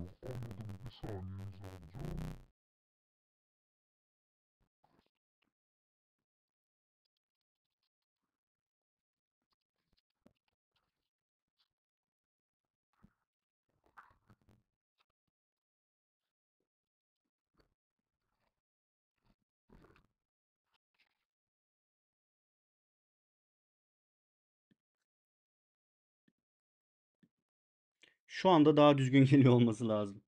我画的不像，你用中。Şu anda daha düzgün geliyor olması lazım.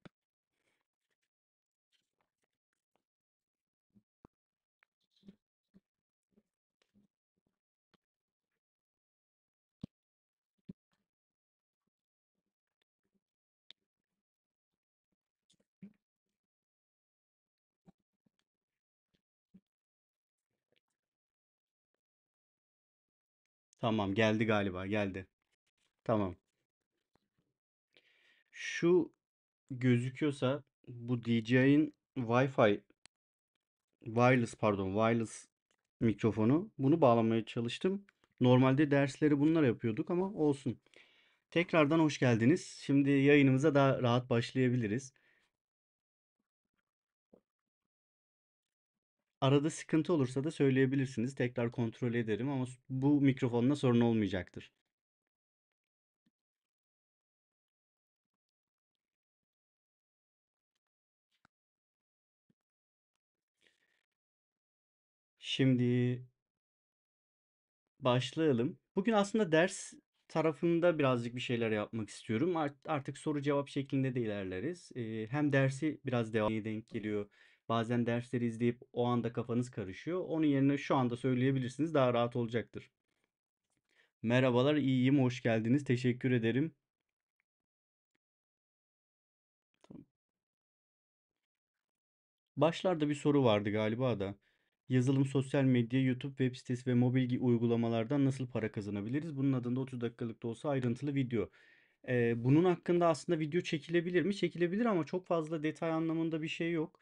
Tamam geldi galiba geldi. Tamam. Şu gözüküyorsa bu DJI'in Wi-Fi wireless pardon wireless mikrofonu. Bunu bağlamaya çalıştım. Normalde dersleri bunlar yapıyorduk ama olsun. Tekrardan hoş geldiniz. Şimdi yayınımıza daha rahat başlayabiliriz. Arada sıkıntı olursa da söyleyebilirsiniz. Tekrar kontrol ederim ama bu mikrofonla sorun olmayacaktır. Şimdi başlayalım. Bugün aslında ders tarafında birazcık bir şeyler yapmak istiyorum. Artık soru cevap şeklinde de ilerleriz. hem dersi biraz devamlı denk geliyor. Bazen dersleri izleyip o anda kafanız karışıyor. Onun yerine şu anda söyleyebilirsiniz daha rahat olacaktır. Merhabalar, iyiyim, hoş geldiniz. Teşekkür ederim. Başlarda bir soru vardı galiba da yazılım, sosyal medya, YouTube web sitesi ve mobil uygulamalardan nasıl para kazanabiliriz? Bunun adında 30 dakikalık da olsa ayrıntılı video. Ee, bunun hakkında aslında video çekilebilir mi? Çekilebilir ama çok fazla detay anlamında bir şey yok.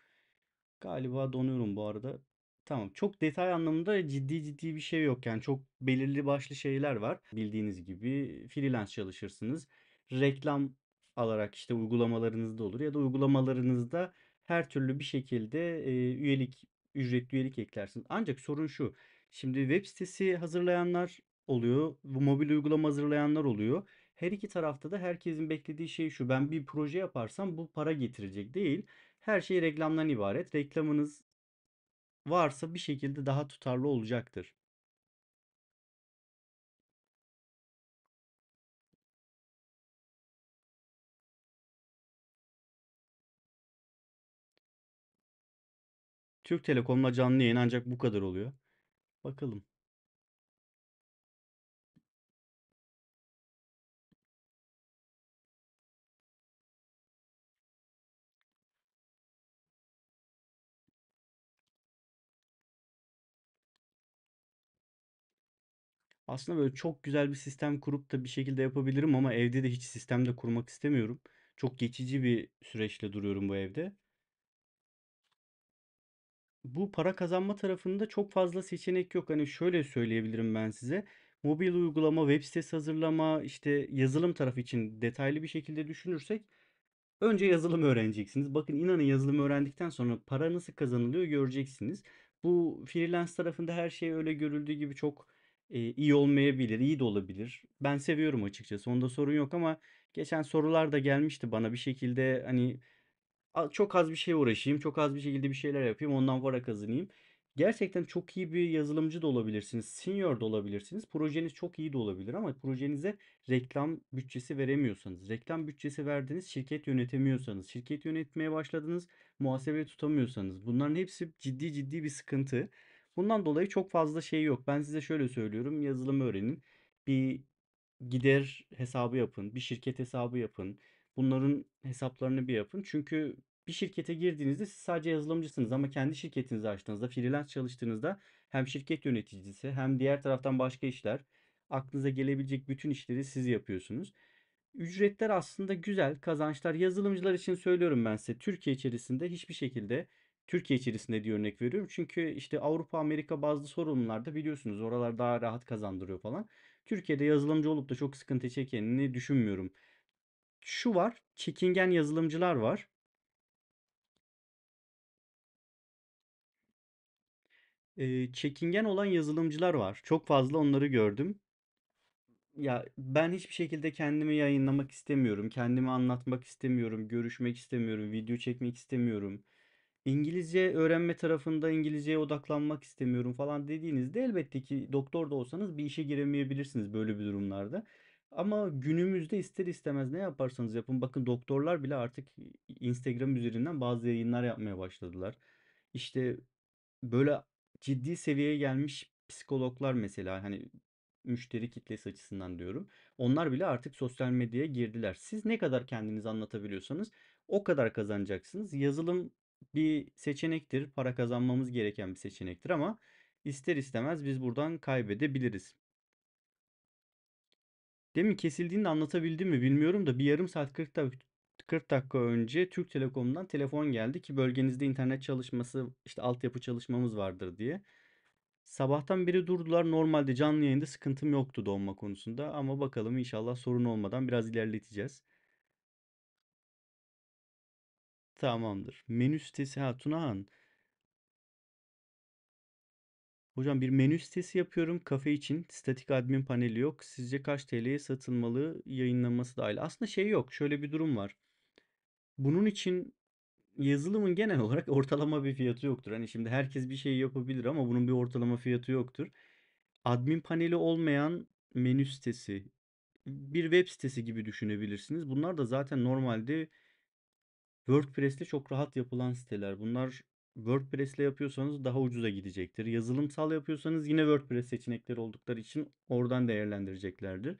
Galiba donuyorum bu arada. Tamam çok detay anlamında ciddi ciddi bir şey yok. Yani çok belirli başlı şeyler var. Bildiğiniz gibi freelance çalışırsınız. Reklam alarak işte uygulamalarınızda olur ya da uygulamalarınızda her türlü bir şekilde e, üyelik ücretli üyelik eklersin. Ancak sorun şu. Şimdi web sitesi hazırlayanlar oluyor. Bu mobil uygulama hazırlayanlar oluyor. Her iki tarafta da herkesin beklediği şey şu. Ben bir proje yaparsam bu para getirecek değil. Her şey reklamdan ibaret. Reklamınız varsa bir şekilde daha tutarlı olacaktır. Türk Telekom'la canlı yayın ancak bu kadar oluyor. Bakalım. Aslında böyle çok güzel bir sistem kurup da bir şekilde yapabilirim ama evde de hiç sistemde kurmak istemiyorum. Çok geçici bir süreçle duruyorum bu evde. Bu para kazanma tarafında çok fazla seçenek yok. Hani şöyle söyleyebilirim ben size. Mobil uygulama, web sitesi hazırlama, işte yazılım tarafı için detaylı bir şekilde düşünürsek önce yazılım öğreneceksiniz. Bakın inanın yazılım öğrendikten sonra para nasıl kazanılıyor göreceksiniz. Bu freelance tarafında her şey öyle görüldüğü gibi çok e, iyi olmayabilir, iyi de olabilir. Ben seviyorum açıkçası. Onda sorun yok ama geçen sorular da gelmişti bana bir şekilde hani çok az bir şey uğraşayım, çok az bir şekilde bir şeyler yapayım, ondan para kazanayım. Gerçekten çok iyi bir yazılımcı da olabilirsiniz, senior da olabilirsiniz. Projeniz çok iyi de olabilir ama projenize reklam bütçesi veremiyorsanız, reklam bütçesi verdiniz, şirket yönetemiyorsanız, şirket yönetmeye başladınız, muhasebe tutamıyorsanız bunların hepsi ciddi ciddi bir sıkıntı. Bundan dolayı çok fazla şey yok. Ben size şöyle söylüyorum, yazılım öğrenin. Bir gider hesabı yapın, bir şirket hesabı yapın. Bunların hesaplarını bir yapın. Çünkü bir şirkete girdiğinizde siz sadece yazılımcısınız ama kendi şirketinizi açtığınızda, freelance çalıştığınızda hem şirket yöneticisi hem diğer taraftan başka işler, aklınıza gelebilecek bütün işleri siz yapıyorsunuz. Ücretler aslında güzel, kazançlar yazılımcılar için söylüyorum ben size. Türkiye içerisinde hiçbir şekilde Türkiye içerisinde diye örnek veriyorum. Çünkü işte Avrupa, Amerika bazı sorunlarda biliyorsunuz oralar daha rahat kazandırıyor falan. Türkiye'de yazılımcı olup da çok sıkıntı çekeni düşünmüyorum şu var. Çekingen yazılımcılar var. Ee, çekingen olan yazılımcılar var. Çok fazla onları gördüm. Ya ben hiçbir şekilde kendimi yayınlamak istemiyorum. Kendimi anlatmak istemiyorum. Görüşmek istemiyorum. Video çekmek istemiyorum. İngilizce öğrenme tarafında İngilizceye odaklanmak istemiyorum falan dediğinizde elbette ki doktor da olsanız bir işe giremeyebilirsiniz böyle bir durumlarda. Ama günümüzde ister istemez ne yaparsanız yapın. Bakın doktorlar bile artık Instagram üzerinden bazı yayınlar yapmaya başladılar. İşte böyle ciddi seviyeye gelmiş psikologlar mesela hani müşteri kitlesi açısından diyorum. Onlar bile artık sosyal medyaya girdiler. Siz ne kadar kendinizi anlatabiliyorsanız o kadar kazanacaksınız. Yazılım bir seçenektir. Para kazanmamız gereken bir seçenektir ama ister istemez biz buradan kaybedebiliriz. Demin kesildiğini de anlatabildim mi bilmiyorum da bir yarım saat 40 dakika 40 dakika önce Türk Telekom'dan telefon geldi ki bölgenizde internet çalışması işte altyapı çalışmamız vardır diye. Sabahtan beri durdular. Normalde canlı yayında sıkıntım yoktu donma konusunda ama bakalım inşallah sorun olmadan biraz ilerleteceğiz. Tamamdır. Menü sitesi ha Tunahan. Hocam bir menü sitesi yapıyorum. Kafe için statik admin paneli yok. Sizce kaç TL'ye satılmalı yayınlanması dahil? Aslında şey yok. Şöyle bir durum var. Bunun için yazılımın genel olarak ortalama bir fiyatı yoktur. Hani şimdi herkes bir şey yapabilir ama bunun bir ortalama fiyatı yoktur. Admin paneli olmayan menü sitesi, bir web sitesi gibi düşünebilirsiniz. Bunlar da zaten normalde WordPress'te çok rahat yapılan siteler. Bunlar WordPress ile yapıyorsanız daha ucuza gidecektir. Yazılımsal yapıyorsanız yine WordPress seçenekleri oldukları için oradan değerlendireceklerdir.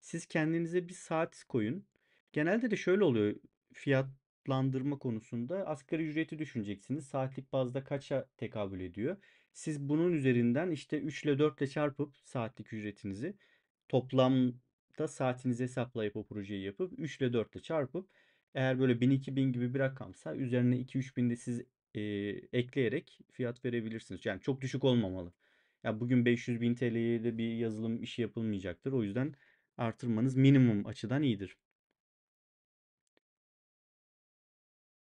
Siz kendinize bir saat koyun. Genelde de şöyle oluyor fiyatlandırma konusunda asgari ücreti düşüneceksiniz. Saatlik bazda kaça tekabül ediyor? Siz bunun üzerinden işte 3 ile 4 ile çarpıp saatlik ücretinizi toplamda saatinizi hesaplayıp o projeyi yapıp 3 ile 4 ile çarpıp eğer böyle 1000-2000 gibi bir rakamsa üzerine 2-3 binde siz e, ekleyerek fiyat verebilirsiniz. Yani çok düşük olmamalı. Ya bugün 500 bin TL'ye de bir yazılım işi yapılmayacaktır. O yüzden artırmanız minimum açıdan iyidir.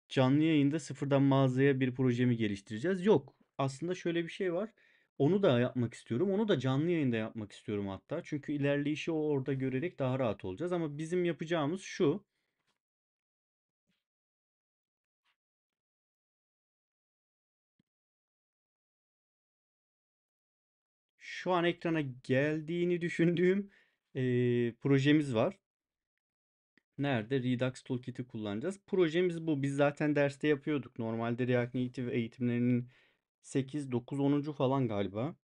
Canlı yayında sıfırdan mağazaya bir projemi geliştireceğiz. Yok. Aslında şöyle bir şey var. Onu da yapmak istiyorum. Onu da canlı yayında yapmak istiyorum hatta. Çünkü ilerleyişi orada görerek daha rahat olacağız. Ama bizim yapacağımız şu. şu an ekrana geldiğini düşündüğüm e, projemiz var. Nerede? Redux Toolkit'i kullanacağız. Projemiz bu. Biz zaten derste yapıyorduk. Normalde React Native eğitimlerinin 8, 9, 10. falan galiba.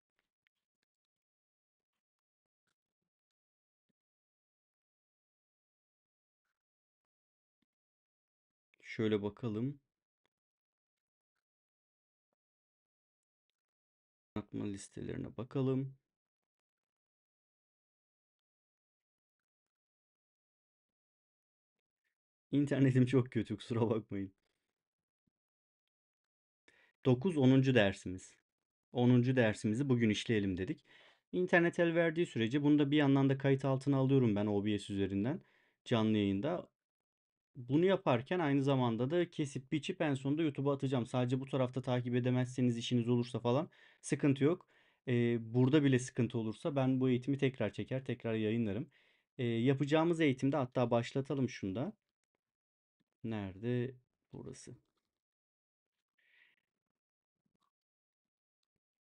Şöyle bakalım. çarpma listelerine bakalım. İnternetim çok kötü kusura bakmayın. 9 10. dersimiz. 10. dersimizi bugün işleyelim dedik. İnternet el verdiği sürece bunu da bir yandan da kayıt altına alıyorum ben OBS üzerinden canlı yayında. Bunu yaparken aynı zamanda da kesip biçip en sonunda YouTube'a atacağım. Sadece bu tarafta takip edemezseniz işiniz olursa falan sıkıntı yok. Ee, burada bile sıkıntı olursa ben bu eğitimi tekrar çeker, tekrar yayınlarım. Ee, yapacağımız eğitimde hatta başlatalım şunda. Nerede? Burası.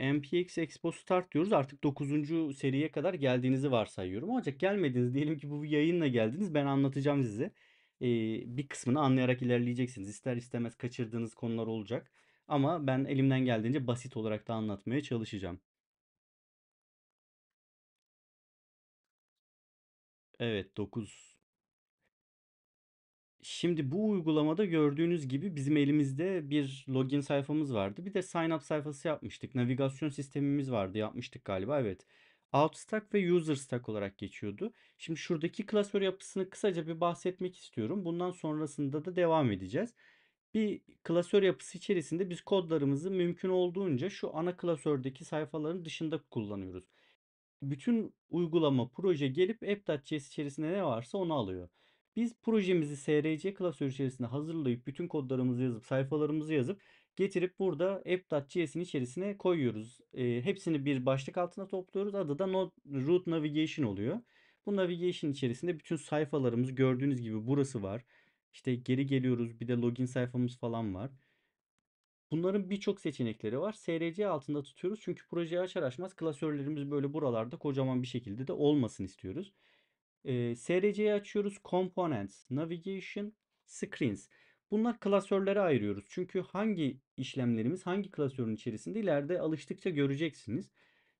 MPX Expo Start diyoruz. Artık 9. seriye kadar geldiğinizi varsayıyorum. Ancak gelmediniz. Diyelim ki bu yayınla geldiniz. Ben anlatacağım size e, bir kısmını anlayarak ilerleyeceksiniz. İster istemez kaçırdığınız konular olacak. Ama ben elimden geldiğince basit olarak da anlatmaya çalışacağım. Evet 9. Şimdi bu uygulamada gördüğünüz gibi bizim elimizde bir login sayfamız vardı. Bir de sign up sayfası yapmıştık. Navigasyon sistemimiz vardı. Yapmıştık galiba evet out stack ve user stack olarak geçiyordu. Şimdi şuradaki klasör yapısını kısaca bir bahsetmek istiyorum. Bundan sonrasında da devam edeceğiz. Bir klasör yapısı içerisinde biz kodlarımızı mümkün olduğunca şu ana klasördeki sayfaların dışında kullanıyoruz. Bütün uygulama, proje gelip app.js içerisinde ne varsa onu alıyor. Biz projemizi SRC klasörü içerisinde hazırlayıp bütün kodlarımızı yazıp sayfalarımızı yazıp getirip burada app.js'in içerisine koyuyoruz. E, hepsini bir başlık altında topluyoruz. Adı da Node root navigation oluyor. Bu navigation içerisinde bütün sayfalarımız gördüğünüz gibi burası var. İşte geri geliyoruz bir de login sayfamız falan var. Bunların birçok seçenekleri var. SRC altında tutuyoruz. Çünkü projeyi açar açmaz klasörlerimiz böyle buralarda kocaman bir şekilde de olmasın istiyoruz. E, ee, SRC'yi açıyoruz. Components, Navigation, Screens. Bunlar klasörlere ayırıyoruz. Çünkü hangi işlemlerimiz hangi klasörün içerisinde ileride alıştıkça göreceksiniz.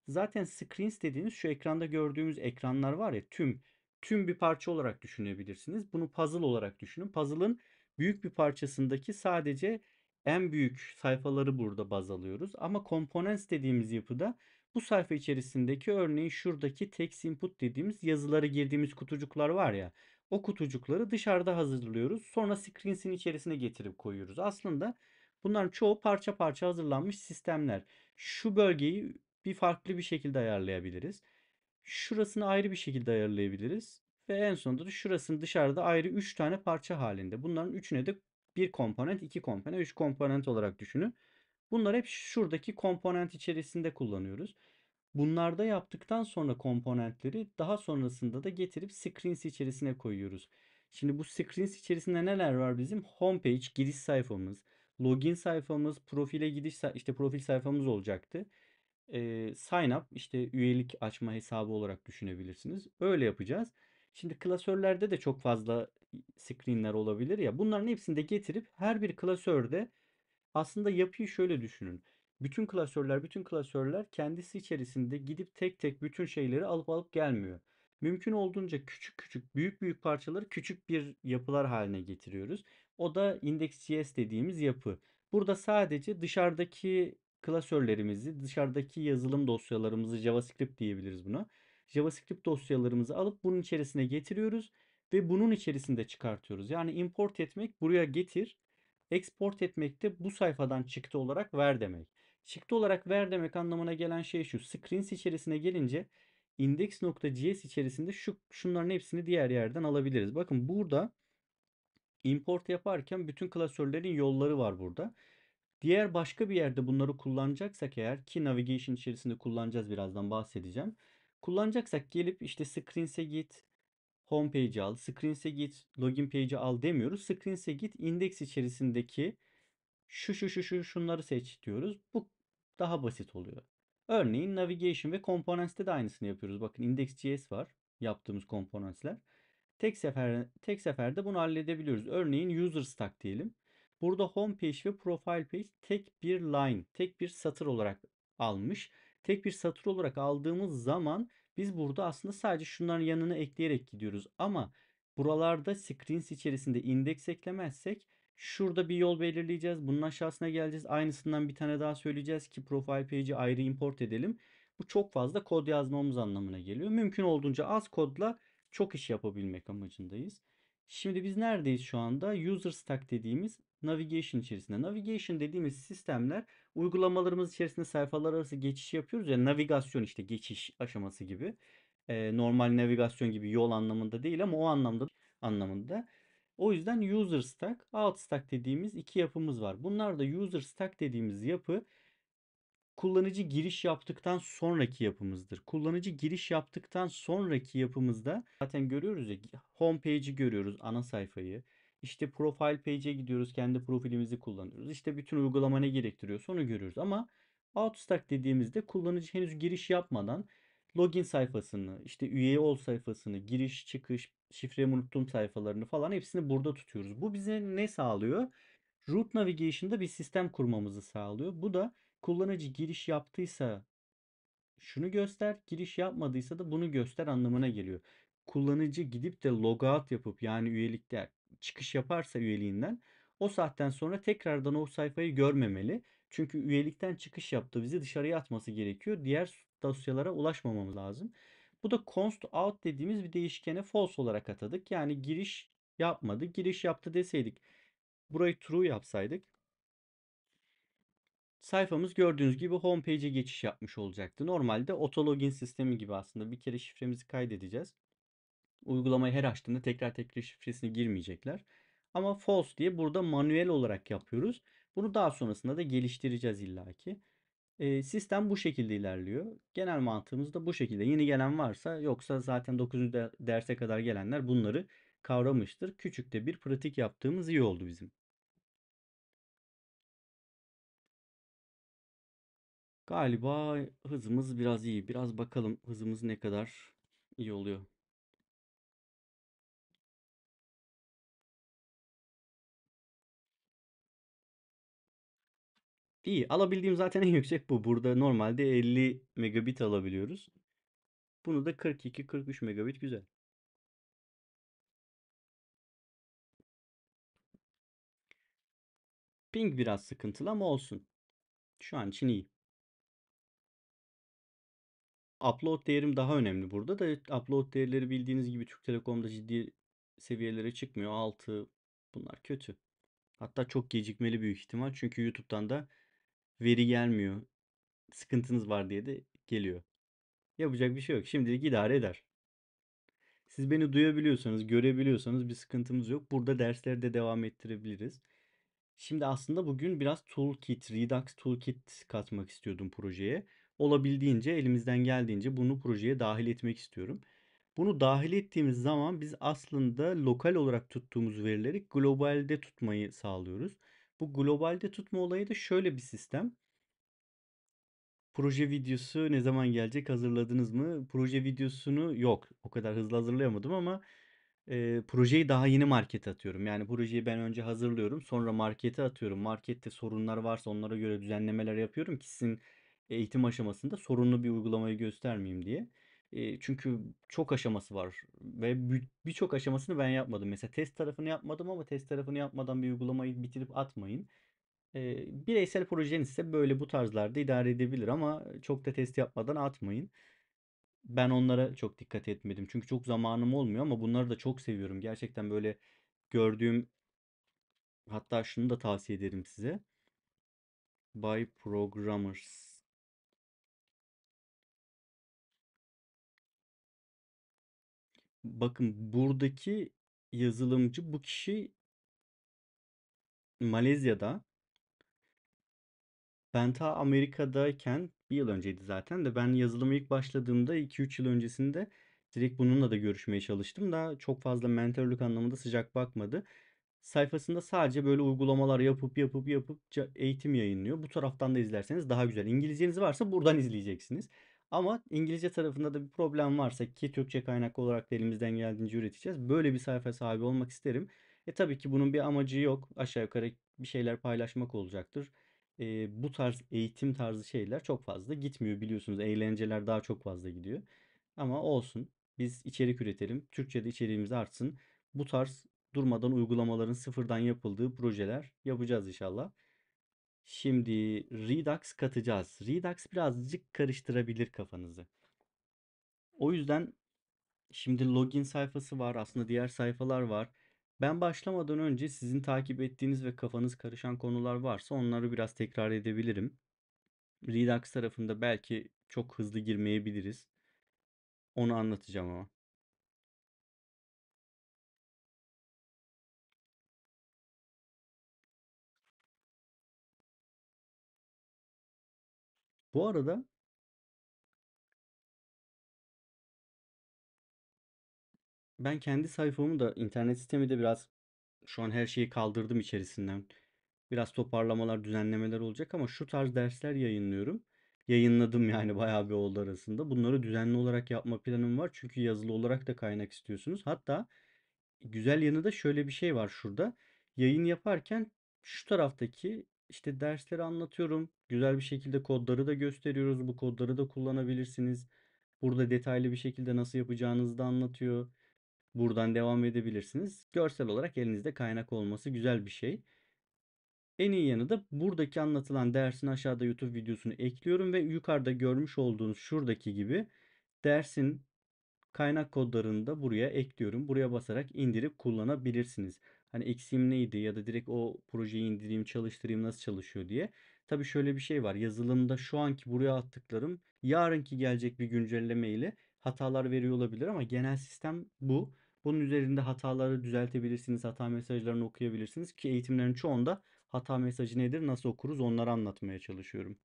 Zaten screens dediğiniz şu ekranda gördüğümüz ekranlar var ya tüm tüm bir parça olarak düşünebilirsiniz. Bunu puzzle olarak düşünün. Puzzle'ın büyük bir parçasındaki sadece en büyük sayfaları burada baz alıyoruz. Ama components dediğimiz yapıda bu sayfa içerisindeki örneğin şuradaki text input dediğimiz yazıları girdiğimiz kutucuklar var ya o kutucukları dışarıda hazırlıyoruz. Sonra screens'in içerisine getirip koyuyoruz. Aslında bunların çoğu parça parça hazırlanmış sistemler. Şu bölgeyi bir farklı bir şekilde ayarlayabiliriz. Şurasını ayrı bir şekilde ayarlayabiliriz. Ve en sonunda da şurasını dışarıda ayrı 3 tane parça halinde. Bunların üçüne de bir komponent, iki komponent, üç komponent olarak düşünün. Bunları hep şuradaki komponent içerisinde kullanıyoruz. Bunlarda yaptıktan sonra komponentleri daha sonrasında da getirip screens içerisine koyuyoruz. Şimdi bu screens içerisinde neler var bizim? Homepage giriş sayfamız, login sayfamız, profile gidiş işte profil sayfamız olacaktı. Ee, sign up işte üyelik açma hesabı olarak düşünebilirsiniz. Öyle yapacağız. Şimdi klasörlerde de çok fazla screenler olabilir ya. Bunların hepsini de getirip her bir klasörde aslında yapıyı şöyle düşünün bütün klasörler bütün klasörler kendisi içerisinde gidip tek tek bütün şeyleri alıp alıp gelmiyor. Mümkün olduğunca küçük küçük büyük büyük parçaları küçük bir yapılar haline getiriyoruz. O da index.js dediğimiz yapı. Burada sadece dışarıdaki klasörlerimizi, dışarıdaki yazılım dosyalarımızı JavaScript diyebiliriz buna. JavaScript dosyalarımızı alıp bunun içerisine getiriyoruz ve bunun içerisinde çıkartıyoruz. Yani import etmek buraya getir, export etmek de bu sayfadan çıktı olarak ver demek. Çıktı olarak ver demek anlamına gelen şey şu. Screens içerisine gelince index.js içerisinde şu şunların hepsini diğer yerden alabiliriz. Bakın burada import yaparken bütün klasörlerin yolları var burada. Diğer başka bir yerde bunları kullanacaksak eğer ki navigation içerisinde kullanacağız birazdan bahsedeceğim. Kullanacaksak gelip işte screens'e git, home page'i al, screens'e git, login page'i al demiyoruz. Screens'e git index içerisindeki şu şu şu şu şunları seç diyoruz. Bu daha basit oluyor. Örneğin navigation ve components'te de aynısını yapıyoruz. Bakın index.js var yaptığımız komponentler. Tek sefer tek seferde bunu halledebiliyoruz. Örneğin user stack diyelim. Burada home page ve profile page tek bir line, tek bir satır olarak almış. Tek bir satır olarak aldığımız zaman biz burada aslında sadece şunların yanına ekleyerek gidiyoruz. Ama buralarda screens içerisinde index eklemezsek Şurada bir yol belirleyeceğiz. Bunun aşağısına geleceğiz. Aynısından bir tane daha söyleyeceğiz ki profile page'i ayrı import edelim. Bu çok fazla kod yazmamız anlamına geliyor. Mümkün olduğunca az kodla çok iş yapabilmek amacındayız. Şimdi biz neredeyiz şu anda? User stack dediğimiz navigation içerisinde. Navigation dediğimiz sistemler uygulamalarımız içerisinde sayfalar arası geçiş yapıyoruz ya navigasyon işte geçiş aşaması gibi. Ee, normal navigasyon gibi yol anlamında değil ama o anlamda anlamında. O yüzden user stack, alt stack dediğimiz iki yapımız var. Bunlar da user stack dediğimiz yapı kullanıcı giriş yaptıktan sonraki yapımızdır. Kullanıcı giriş yaptıktan sonraki yapımızda zaten görüyoruz ya home page'i görüyoruz ana sayfayı. İşte profile page'e gidiyoruz kendi profilimizi kullanıyoruz. İşte bütün uygulama ne gerektiriyorsa onu görüyoruz ama stack dediğimizde kullanıcı henüz giriş yapmadan login sayfasını, işte üye ol sayfasını, giriş, çıkış, şifremi unuttuğum sayfalarını falan hepsini burada tutuyoruz. Bu bize ne sağlıyor? Root Navigation'da bir sistem kurmamızı sağlıyor. Bu da kullanıcı giriş yaptıysa şunu göster, giriş yapmadıysa da bunu göster anlamına geliyor. Kullanıcı gidip de logout yapıp yani üyelikte çıkış yaparsa üyeliğinden o saatten sonra tekrardan o sayfayı görmemeli. Çünkü üyelikten çıkış yaptı bizi dışarıya atması gerekiyor. Diğer dosyalara ulaşmamamız lazım. Bu da const out dediğimiz bir değişkene false olarak atadık. Yani giriş yapmadı. Giriş yaptı deseydik burayı true yapsaydık sayfamız gördüğünüz gibi home page'e geçiş yapmış olacaktı. Normalde otologin sistemi gibi aslında bir kere şifremizi kaydedeceğiz. Uygulamayı her açtığında tekrar tekrar şifresini girmeyecekler. Ama false diye burada manuel olarak yapıyoruz. Bunu daha sonrasında da geliştireceğiz illaki. E, sistem bu şekilde ilerliyor. Genel mantığımız da bu şekilde. Yeni gelen varsa yoksa zaten 9. derse kadar gelenler bunları kavramıştır. Küçükte bir pratik yaptığımız iyi oldu bizim. Galiba hızımız biraz iyi. Biraz bakalım hızımız ne kadar iyi oluyor. İyi. Alabildiğim zaten en yüksek bu. Burada normalde 50 megabit alabiliyoruz. Bunu da 42-43 megabit güzel. Ping biraz sıkıntılı ama olsun. Şu an için iyi. Upload değerim daha önemli burada da upload değerleri bildiğiniz gibi Türk Telekom'da ciddi seviyelere çıkmıyor. 6 bunlar kötü. Hatta çok gecikmeli büyük ihtimal çünkü YouTube'dan da veri gelmiyor. Sıkıntınız var diye de geliyor. Yapacak bir şey yok. Şimdilik idare eder. Siz beni duyabiliyorsanız, görebiliyorsanız bir sıkıntımız yok. Burada dersleri de devam ettirebiliriz. Şimdi aslında bugün biraz toolkit, Redux toolkit katmak istiyordum projeye. Olabildiğince elimizden geldiğince bunu projeye dahil etmek istiyorum. Bunu dahil ettiğimiz zaman biz aslında lokal olarak tuttuğumuz verileri globalde tutmayı sağlıyoruz. Bu globalde tutma olayı da şöyle bir sistem. Proje videosu ne zaman gelecek hazırladınız mı? Proje videosunu yok. O kadar hızlı hazırlayamadım ama e, projeyi daha yeni markete atıyorum. Yani projeyi ben önce hazırlıyorum, sonra markete atıyorum. Markette sorunlar varsa onlara göre düzenlemeler yapıyorum ki sizin eğitim aşamasında sorunlu bir uygulamayı göstermeyeyim diye çünkü çok aşaması var ve birçok aşamasını ben yapmadım. Mesela test tarafını yapmadım ama test tarafını yapmadan bir uygulamayı bitirip atmayın. bireysel projeniz ise böyle bu tarzlarda idare edebilir ama çok da test yapmadan atmayın. Ben onlara çok dikkat etmedim. Çünkü çok zamanım olmuyor ama bunları da çok seviyorum. Gerçekten böyle gördüğüm hatta şunu da tavsiye ederim size. By Programmers. Bakın buradaki yazılımcı bu kişi Malezya'da ben ta Amerika'dayken bir yıl önceydi zaten de ben yazılımı ilk başladığımda 2-3 yıl öncesinde direkt bununla da görüşmeye çalıştım da çok fazla mentorluk anlamında sıcak bakmadı. Sayfasında sadece böyle uygulamalar yapıp yapıp yapıp eğitim yayınlıyor. Bu taraftan da izlerseniz daha güzel. İngilizceniz varsa buradan izleyeceksiniz. Ama İngilizce tarafında da bir problem varsa ki Türkçe kaynaklı olarak da elimizden geldiğince üreteceğiz. Böyle bir sayfa sahibi olmak isterim. E tabii ki bunun bir amacı yok. Aşağı yukarı bir şeyler paylaşmak olacaktır. E, bu tarz eğitim tarzı şeyler çok fazla gitmiyor biliyorsunuz. Eğlenceler daha çok fazla gidiyor. Ama olsun. Biz içerik üretelim. Türkçe'de içeriğimiz artsın. Bu tarz durmadan uygulamaların sıfırdan yapıldığı projeler yapacağız inşallah. Şimdi Redux katacağız. Redux birazcık karıştırabilir kafanızı. O yüzden şimdi login sayfası var. Aslında diğer sayfalar var. Ben başlamadan önce sizin takip ettiğiniz ve kafanız karışan konular varsa onları biraz tekrar edebilirim. Redux tarafında belki çok hızlı girmeyebiliriz. Onu anlatacağım ama. Bu arada ben kendi sayfamı da internet sistemi de biraz şu an her şeyi kaldırdım içerisinden. Biraz toparlamalar, düzenlemeler olacak ama şu tarz dersler yayınlıyorum. Yayınladım yani bayağı bir oldu arasında. Bunları düzenli olarak yapma planım var. Çünkü yazılı olarak da kaynak istiyorsunuz. Hatta güzel yanı da şöyle bir şey var şurada. Yayın yaparken şu taraftaki işte dersleri anlatıyorum. Güzel bir şekilde kodları da gösteriyoruz. Bu kodları da kullanabilirsiniz. Burada detaylı bir şekilde nasıl yapacağınızı da anlatıyor. Buradan devam edebilirsiniz. Görsel olarak elinizde kaynak olması güzel bir şey. En iyi yanı da buradaki anlatılan dersin aşağıda YouTube videosunu ekliyorum ve yukarıda görmüş olduğunuz şuradaki gibi dersin kaynak kodlarını da buraya ekliyorum. Buraya basarak indirip kullanabilirsiniz. Hani eksiğim neydi ya da direkt o projeyi indireyim çalıştırayım nasıl çalışıyor diye. Tabi şöyle bir şey var yazılımda şu anki buraya attıklarım yarınki gelecek bir güncelleme ile hatalar veriyor olabilir ama genel sistem bu. Bunun üzerinde hataları düzeltebilirsiniz, hata mesajlarını okuyabilirsiniz ki eğitimlerin çoğunda hata mesajı nedir, nasıl okuruz onları anlatmaya çalışıyorum.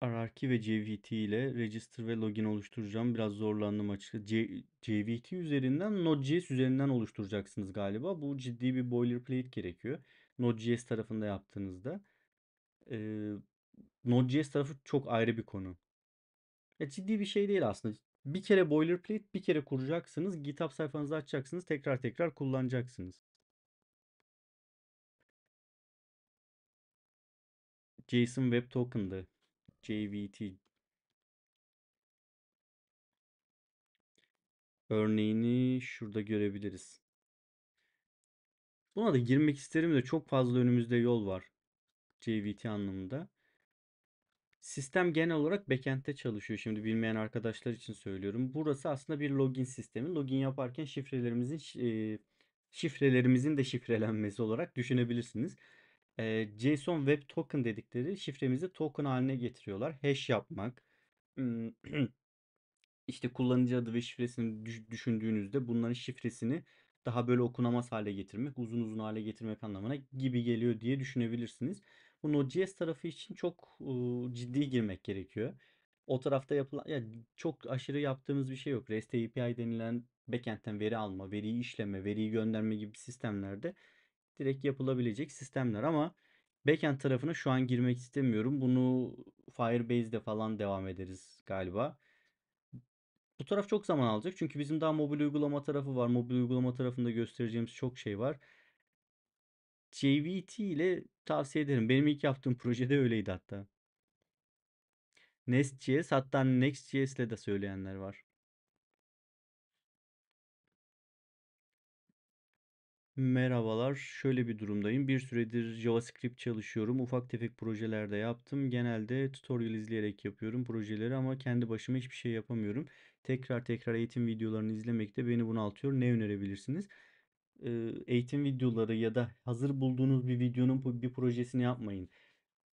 Ararki ve JWT ile register ve login oluşturacağım. Biraz zorlandım açıkçası. C- üzerinden Node.js üzerinden oluşturacaksınız galiba. Bu ciddi bir boilerplate gerekiyor. Node.js tarafında yaptığınızda. Ee, Node.js tarafı çok ayrı bir konu. Ya ciddi bir şey değil aslında. Bir kere boilerplate bir kere kuracaksınız. GitHub sayfanızı açacaksınız. Tekrar tekrar kullanacaksınız. JSON Web Token'dı JVT örneğini şurada görebiliriz. Buna da girmek isterim de çok fazla önümüzde yol var. JVT anlamında. Sistem genel olarak backend'te çalışıyor. Şimdi bilmeyen arkadaşlar için söylüyorum. Burası aslında bir login sistemi. Login yaparken şifrelerimizin e, şifrelerimizin de şifrelenmesi olarak düşünebilirsiniz e, JSON Web Token dedikleri şifremizi token haline getiriyorlar. Hash yapmak, işte kullanıcı adı ve şifresini düşündüğünüzde bunların şifresini daha böyle okunamaz hale getirmek, uzun uzun hale getirmek anlamına gibi geliyor diye düşünebilirsiniz. Bu Node.js tarafı için çok e, ciddi girmek gerekiyor. O tarafta yapılan ya çok aşırı yaptığımız bir şey yok. REST API denilen backend'ten veri alma, veriyi işleme, veriyi gönderme gibi sistemlerde direkt yapılabilecek sistemler ama backend tarafına şu an girmek istemiyorum. Bunu Firebase'de falan devam ederiz galiba. Bu taraf çok zaman alacak çünkü bizim daha mobil uygulama tarafı var. Mobil uygulama tarafında göstereceğimiz çok şey var. JVT ile tavsiye ederim. Benim ilk yaptığım projede öyleydi hatta. Nest.js hatta Next.js ile de söyleyenler var. Merhabalar. Şöyle bir durumdayım. Bir süredir JavaScript çalışıyorum. Ufak tefek projelerde yaptım. Genelde tutorial izleyerek yapıyorum projeleri ama kendi başıma hiçbir şey yapamıyorum. Tekrar tekrar eğitim videolarını izlemek de beni bunaltıyor. Ne önerebilirsiniz? Eğitim videoları ya da hazır bulduğunuz bir videonun bir projesini yapmayın.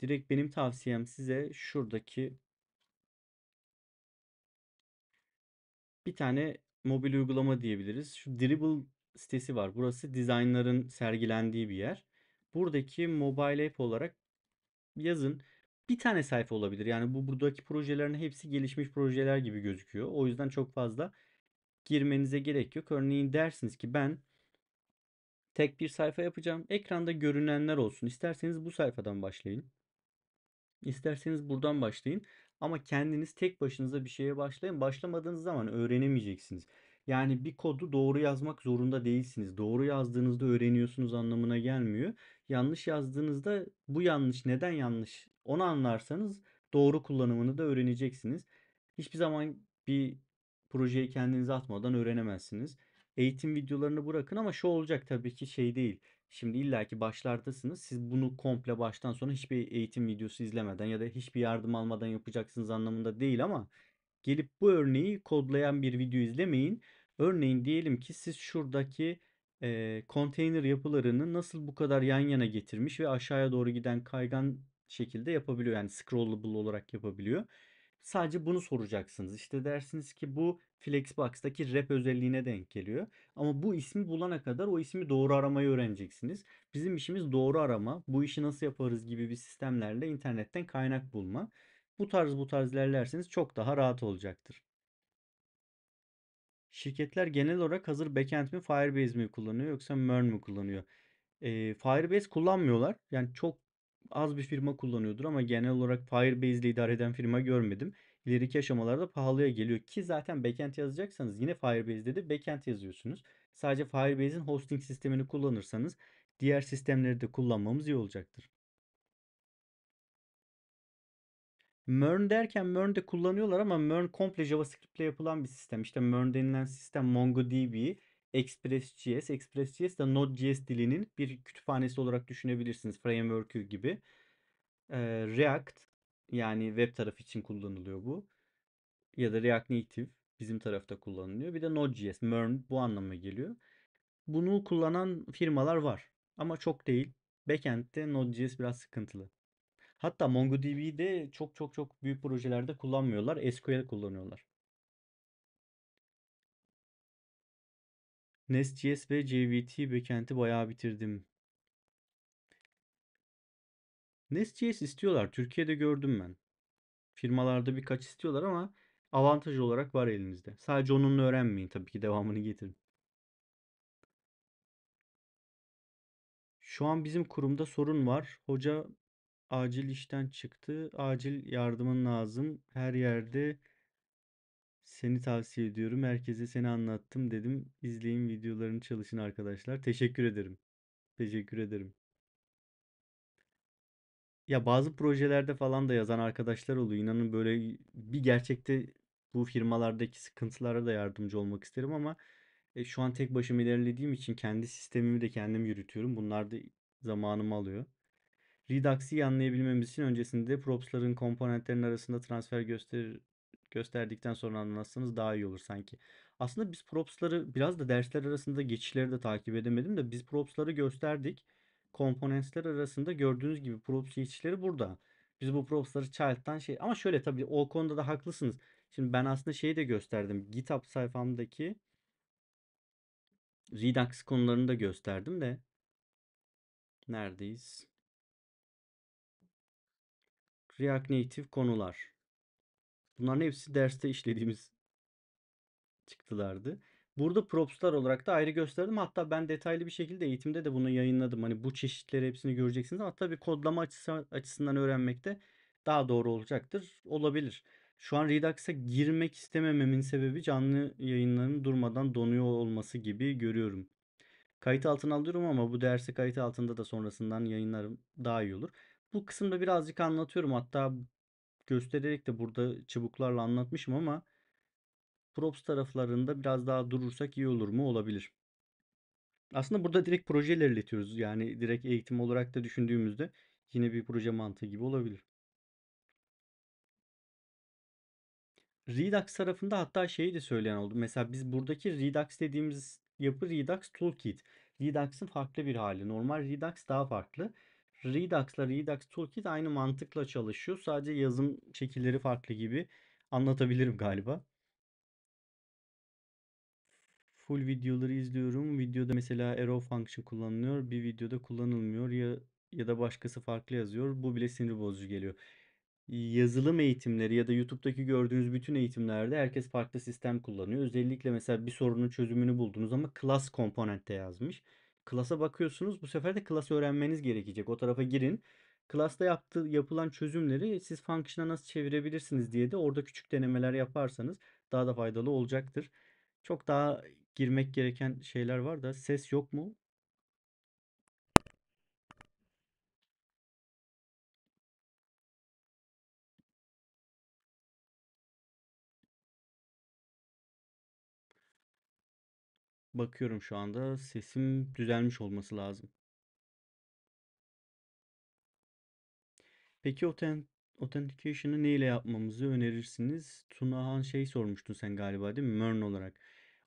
Direkt benim tavsiyem size şuradaki bir tane mobil uygulama diyebiliriz. Şu Dribble sitesi var. Burası dizaynların sergilendiği bir yer. Buradaki mobile app olarak yazın. Bir tane sayfa olabilir. Yani bu buradaki projelerin hepsi gelişmiş projeler gibi gözüküyor. O yüzden çok fazla girmenize gerek yok. Örneğin dersiniz ki ben tek bir sayfa yapacağım. Ekranda görünenler olsun. İsterseniz bu sayfadan başlayın. İsterseniz buradan başlayın. Ama kendiniz tek başınıza bir şeye başlayın. Başlamadığınız zaman öğrenemeyeceksiniz. Yani bir kodu doğru yazmak zorunda değilsiniz. Doğru yazdığınızda öğreniyorsunuz anlamına gelmiyor. Yanlış yazdığınızda bu yanlış neden yanlış onu anlarsanız doğru kullanımını da öğreneceksiniz. Hiçbir zaman bir projeyi kendinize atmadan öğrenemezsiniz. Eğitim videolarını bırakın ama şu olacak tabii ki şey değil. Şimdi illaki başlardasınız. Siz bunu komple baştan sona hiçbir eğitim videosu izlemeden ya da hiçbir yardım almadan yapacaksınız anlamında değil ama gelip bu örneği kodlayan bir video izlemeyin. Örneğin diyelim ki siz şuradaki e, konteyner yapılarını nasıl bu kadar yan yana getirmiş ve aşağıya doğru giden kaygan şekilde yapabiliyor. Yani scrollable olarak yapabiliyor. Sadece bunu soracaksınız. İşte dersiniz ki bu Flexbox'taki rep özelliğine denk geliyor. Ama bu ismi bulana kadar o ismi doğru aramayı öğreneceksiniz. Bizim işimiz doğru arama, bu işi nasıl yaparız gibi bir sistemlerle internetten kaynak bulma. Bu tarz bu tarz ilerlerseniz çok daha rahat olacaktır. Şirketler genel olarak hazır backend mi Firebase mi kullanıyor yoksa MERN mi kullanıyor? E, Firebase kullanmıyorlar. Yani çok az bir firma kullanıyordur ama genel olarak Firebase ile idare eden firma görmedim. İleriki aşamalarda pahalıya geliyor ki zaten backend yazacaksanız yine Firebase'de de backend yazıyorsunuz. Sadece Firebase'in hosting sistemini kullanırsanız diğer sistemleri de kullanmamız iyi olacaktır. Mern derken Mern de kullanıyorlar ama Mern komple JavaScript ile yapılan bir sistem. İşte Mern denilen sistem MongoDB, Express.js. Express.js de Node.js dilinin bir kütüphanesi olarak düşünebilirsiniz. Framework'ü gibi. Ee, React yani web tarafı için kullanılıyor bu. Ya da React Native bizim tarafta kullanılıyor. Bir de Node.js, Mern bu anlama geliyor. Bunu kullanan firmalar var ama çok değil. Backend'de Node.js biraz sıkıntılı. Hatta MongoDB'de çok çok çok büyük projelerde kullanmıyorlar. SQL kullanıyorlar. Nest.js ve JVT backend'i bayağı bitirdim. Nest.js istiyorlar. Türkiye'de gördüm ben. Firmalarda birkaç istiyorlar ama avantaj olarak var elinizde. Sadece onunla öğrenmeyin tabii ki devamını getirin. Şu an bizim kurumda sorun var. Hoca acil işten çıktı. Acil yardımın lazım. Her yerde seni tavsiye ediyorum. Herkese seni anlattım dedim. İzleyin videolarını çalışın arkadaşlar. Teşekkür ederim. Teşekkür ederim. Ya bazı projelerde falan da yazan arkadaşlar oluyor. İnanın böyle bir gerçekte bu firmalardaki sıkıntılara da yardımcı olmak isterim ama e, şu an tek başıma ilerlediğim için kendi sistemimi de kendim yürütüyorum. Bunlar da zamanımı alıyor. Redux'i anlayabilmemiz için öncesinde props'ların komponentlerin arasında transfer gösterir, gösterdikten sonra anlatsanız daha iyi olur sanki. Aslında biz props'ları biraz da dersler arasında geçişleri de takip edemedim de biz props'ları gösterdik. Komponentler arasında gördüğünüz gibi props geçişleri burada. Biz bu props'ları child'dan şey ama şöyle tabii o konuda da haklısınız. Şimdi ben aslında şeyi de gösterdim. GitHub sayfamdaki Redux konularını da gösterdim de neredeyiz? React Native konular. Bunların hepsi derste işlediğimiz çıktılardı. Burada propslar olarak da ayrı gösterdim. Hatta ben detaylı bir şekilde eğitimde de bunu yayınladım. Hani bu çeşitleri hepsini göreceksiniz. Hatta bir kodlama açısı, açısından de daha doğru olacaktır. Olabilir. Şu an Redux'a girmek istemememin sebebi canlı yayınların durmadan donuyor olması gibi görüyorum. Kayıt altına alıyorum ama bu dersi kayıt altında da sonrasından yayınlarım daha iyi olur. Bu kısımda birazcık anlatıyorum. Hatta göstererek de burada çubuklarla anlatmışım ama props taraflarında biraz daha durursak iyi olur mu? Olabilir. Aslında burada direkt projeler iletiyoruz. Yani direkt eğitim olarak da düşündüğümüzde yine bir proje mantığı gibi olabilir. Redux tarafında hatta şeyi de söyleyen oldu. Mesela biz buradaki Redux dediğimiz yapı Redux Toolkit. Redux'ın farklı bir hali. Normal Redux daha farklı. Redux'la Redux Toolkit aynı mantıkla çalışıyor. Sadece yazım şekilleri farklı gibi anlatabilirim galiba. Full videoları izliyorum. Videoda mesela arrow function kullanılıyor. Bir videoda kullanılmıyor ya ya da başkası farklı yazıyor. Bu bile sinir bozucu geliyor. Yazılım eğitimleri ya da YouTube'daki gördüğünüz bütün eğitimlerde herkes farklı sistem kullanıyor. Özellikle mesela bir sorunun çözümünü buldunuz ama class komponentte yazmış. Klasa bakıyorsunuz. Bu sefer de klası öğrenmeniz gerekecek. O tarafa girin. Klasta yaptığı, yapılan çözümleri siz function'a nasıl çevirebilirsiniz diye de orada küçük denemeler yaparsanız daha da faydalı olacaktır. Çok daha girmek gereken şeyler var da ses yok mu? Bakıyorum şu anda sesim düzelmiş olması lazım. Peki otent Authentication'ı ne ile yapmamızı önerirsiniz? Tunahan şey sormuştun sen galiba değil mi? Mern olarak.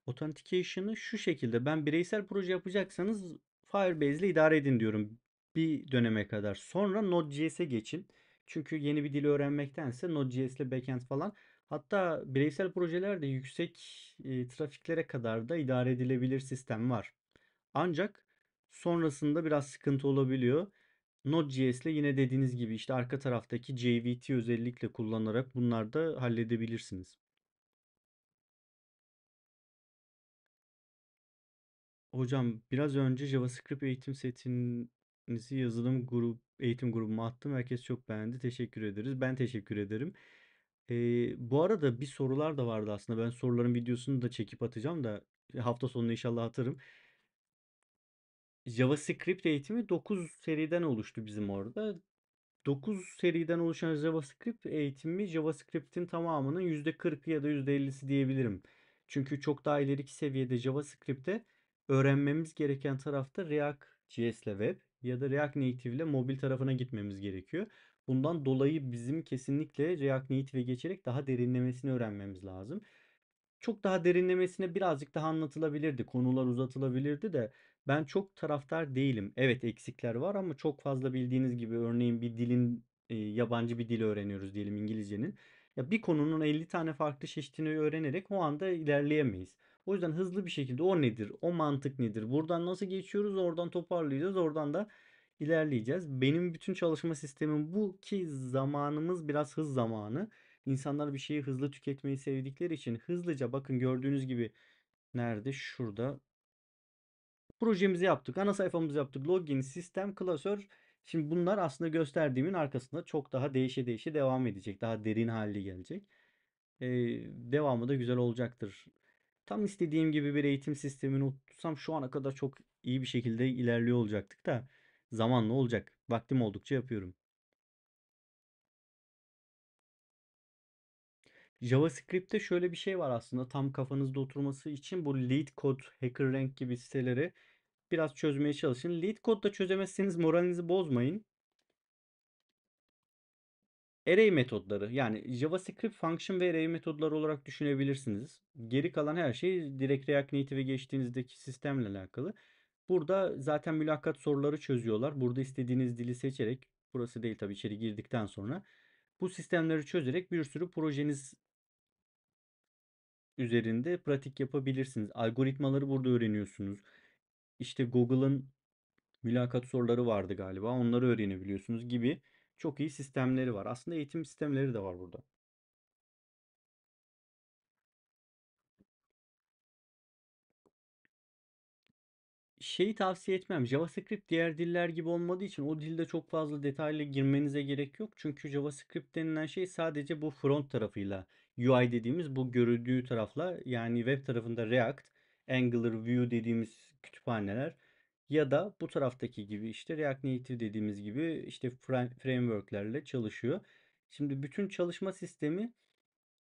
Authentication'ı şu şekilde ben bireysel proje yapacaksanız Firebase ile idare edin diyorum bir döneme kadar. Sonra Node.js'e geçin. Çünkü yeni bir dil öğrenmektense Node.js ile backend falan Hatta bireysel projelerde yüksek e, trafiklere kadar da idare edilebilir sistem var. Ancak sonrasında biraz sıkıntı olabiliyor. Node.js ile yine dediğiniz gibi işte arka taraftaki JVT özellikle kullanarak bunlar da halledebilirsiniz. Hocam biraz önce JavaScript eğitim setinizi yazılım grup eğitim grubuma attım. Herkes çok beğendi. Teşekkür ederiz. Ben teşekkür ederim. Eee, bu arada bir sorular da vardı aslında. Ben soruların videosunu da çekip atacağım da hafta sonu inşallah atarım. JavaScript eğitimi 9 seriden oluştu bizim orada. 9 seriden oluşan JavaScript eğitimi JavaScript'in tamamının %40'ı ya da %50'si diyebilirim. Çünkü çok daha ileriki seviyede JavaScript'te öğrenmemiz gereken tarafta React, React.js ile web ya da React Native ile mobil tarafına gitmemiz gerekiyor. Bundan dolayı bizim kesinlikle React Native'e geçerek daha derinlemesini öğrenmemiz lazım. Çok daha derinlemesine birazcık daha anlatılabilirdi. Konular uzatılabilirdi de ben çok taraftar değilim. Evet eksikler var ama çok fazla bildiğiniz gibi örneğin bir dilin e, yabancı bir dil öğreniyoruz diyelim İngilizcenin. Ya bir konunun 50 tane farklı çeşitini öğrenerek o anda ilerleyemeyiz. O yüzden hızlı bir şekilde o nedir, o mantık nedir, buradan nasıl geçiyoruz, oradan toparlayacağız, oradan da ilerleyeceğiz. Benim bütün çalışma sistemim bu ki zamanımız biraz hız zamanı. İnsanlar bir şeyi hızlı tüketmeyi sevdikleri için hızlıca bakın gördüğünüz gibi nerede? Şurada. Projemizi yaptık. Ana sayfamızı yaptık. Login, sistem, klasör. Şimdi bunlar aslında gösterdiğimin arkasında çok daha değişe değişe devam edecek. Daha derin hali gelecek. Ee, devamı da güzel olacaktır. Tam istediğim gibi bir eğitim sistemini oturtsam şu ana kadar çok iyi bir şekilde ilerliyor olacaktık da. Zamanla olacak. Vaktim oldukça yapıyorum. JavaScript'te şöyle bir şey var aslında tam kafanızda oturması için bu lead code, HackerRank gibi siteleri biraz çözmeye çalışın. Lead code'da çözemezseniz moralinizi bozmayın. Array metodları yani JavaScript function ve array metodları olarak düşünebilirsiniz. Geri kalan her şey direkt React Native'e geçtiğinizdeki sistemle alakalı. Burada zaten mülakat soruları çözüyorlar. Burada istediğiniz dili seçerek burası değil tabii içeri girdikten sonra bu sistemleri çözerek bir sürü projeniz üzerinde pratik yapabilirsiniz. Algoritmaları burada öğreniyorsunuz. İşte Google'ın mülakat soruları vardı galiba. Onları öğrenebiliyorsunuz gibi çok iyi sistemleri var. Aslında eğitim sistemleri de var burada. şeyi tavsiye etmem. JavaScript diğer diller gibi olmadığı için o dilde çok fazla detaylı girmenize gerek yok. Çünkü JavaScript denilen şey sadece bu front tarafıyla UI dediğimiz bu görüldüğü tarafla yani web tarafında React, Angular, Vue dediğimiz kütüphaneler ya da bu taraftaki gibi işte React Native dediğimiz gibi işte frameworklerle çalışıyor. Şimdi bütün çalışma sistemi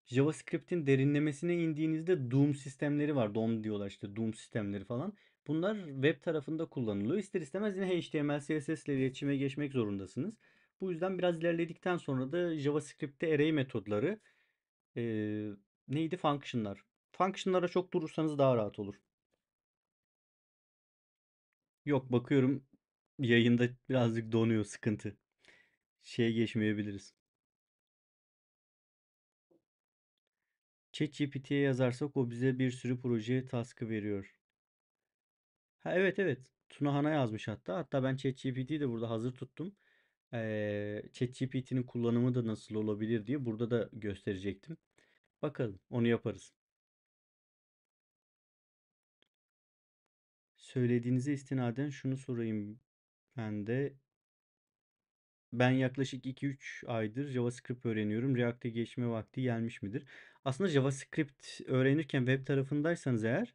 JavaScript'in derinlemesine indiğinizde DOM sistemleri var. DOM diyorlar işte DOM sistemleri falan. Bunlar web tarafında kullanılıyor. İster istemez yine HTML, CSS ile iletişime geçmek zorundasınız. Bu yüzden biraz ilerledikten sonra da JavaScript'te array metodları e, neydi? Functionlar. Functionlara çok durursanız daha rahat olur. Yok bakıyorum yayında birazcık donuyor sıkıntı. Şeye geçmeyebiliriz. ChatGPT'ye yazarsak o bize bir sürü proje taskı veriyor. Ha, evet evet. Tuna Han'a yazmış hatta. Hatta ben ChatGPT'yi de burada hazır tuttum. Ee, ChatGPT'nin kullanımı da nasıl olabilir diye burada da gösterecektim. Bakalım onu yaparız. Söylediğinize istinaden şunu sorayım ben de. Ben yaklaşık 2-3 aydır JavaScript öğreniyorum. React'e geçme vakti gelmiş midir? Aslında JavaScript öğrenirken web tarafındaysanız eğer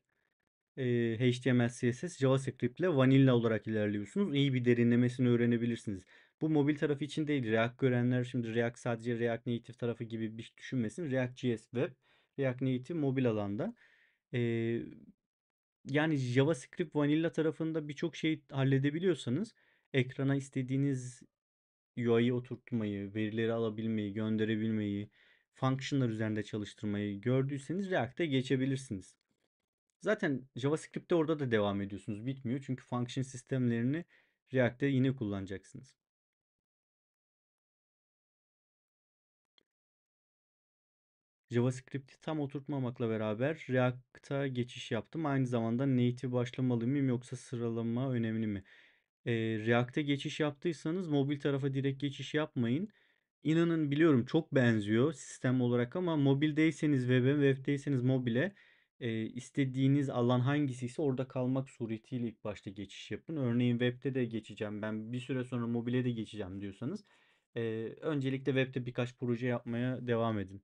e, HTML, CSS, JavaScript ile Vanilla olarak ilerliyorsunuz. İyi bir derinlemesini öğrenebilirsiniz. Bu mobil tarafı için değil. React görenler şimdi React sadece React Native tarafı gibi bir şey düşünmesin. React JS Web, React Native mobil alanda. E, yani JavaScript Vanilla tarafında birçok şeyi halledebiliyorsanız ekrana istediğiniz UI'yi oturtmayı, verileri alabilmeyi, gönderebilmeyi, functionlar üzerinde çalıştırmayı gördüyseniz React'e geçebilirsiniz. Zaten JavaScript'te orada da devam ediyorsunuz. Bitmiyor. Çünkü function sistemlerini React'te yine kullanacaksınız. JavaScript'i tam oturtmamakla beraber React'a geçiş yaptım. Aynı zamanda native başlamalı mıyım yoksa sıralama önemli mi? E, React'a geçiş yaptıysanız mobil tarafa direkt geçiş yapmayın. İnanın biliyorum çok benziyor sistem olarak ama mobildeyseniz web'e, web'deyseniz mobile e, istediğiniz alan hangisi ise orada kalmak suretiyle ilk başta geçiş yapın. Örneğin web'de de geçeceğim ben bir süre sonra mobile de geçeceğim diyorsanız e, öncelikle web'de birkaç proje yapmaya devam edin.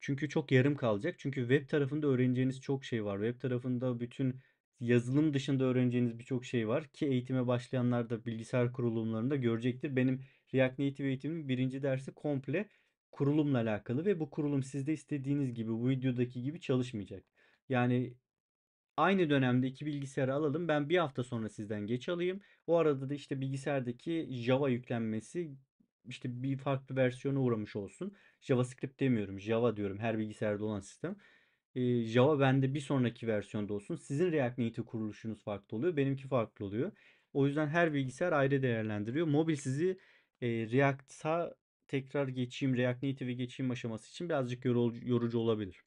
Çünkü çok yarım kalacak. Çünkü web tarafında öğreneceğiniz çok şey var. Web tarafında bütün yazılım dışında öğreneceğiniz birçok şey var ki eğitime başlayanlar da bilgisayar kurulumlarında görecektir. Benim React Native eğitimin birinci dersi komple kurulumla alakalı ve bu kurulum sizde istediğiniz gibi bu videodaki gibi çalışmayacak. Yani aynı dönemde iki bilgisayarı alalım. Ben bir hafta sonra sizden geç alayım. O arada da işte bilgisayardaki Java yüklenmesi işte bir farklı versiyona uğramış olsun. JavaScript demiyorum. Java diyorum. Her bilgisayarda olan sistem. Java bende bir sonraki versiyonda olsun. Sizin React Native kuruluşunuz farklı oluyor. Benimki farklı oluyor. O yüzden her bilgisayar ayrı değerlendiriyor. Mobil sizi e, React'a tekrar geçeyim, React Native'e geçeyim aşaması için birazcık yorucu olabilir.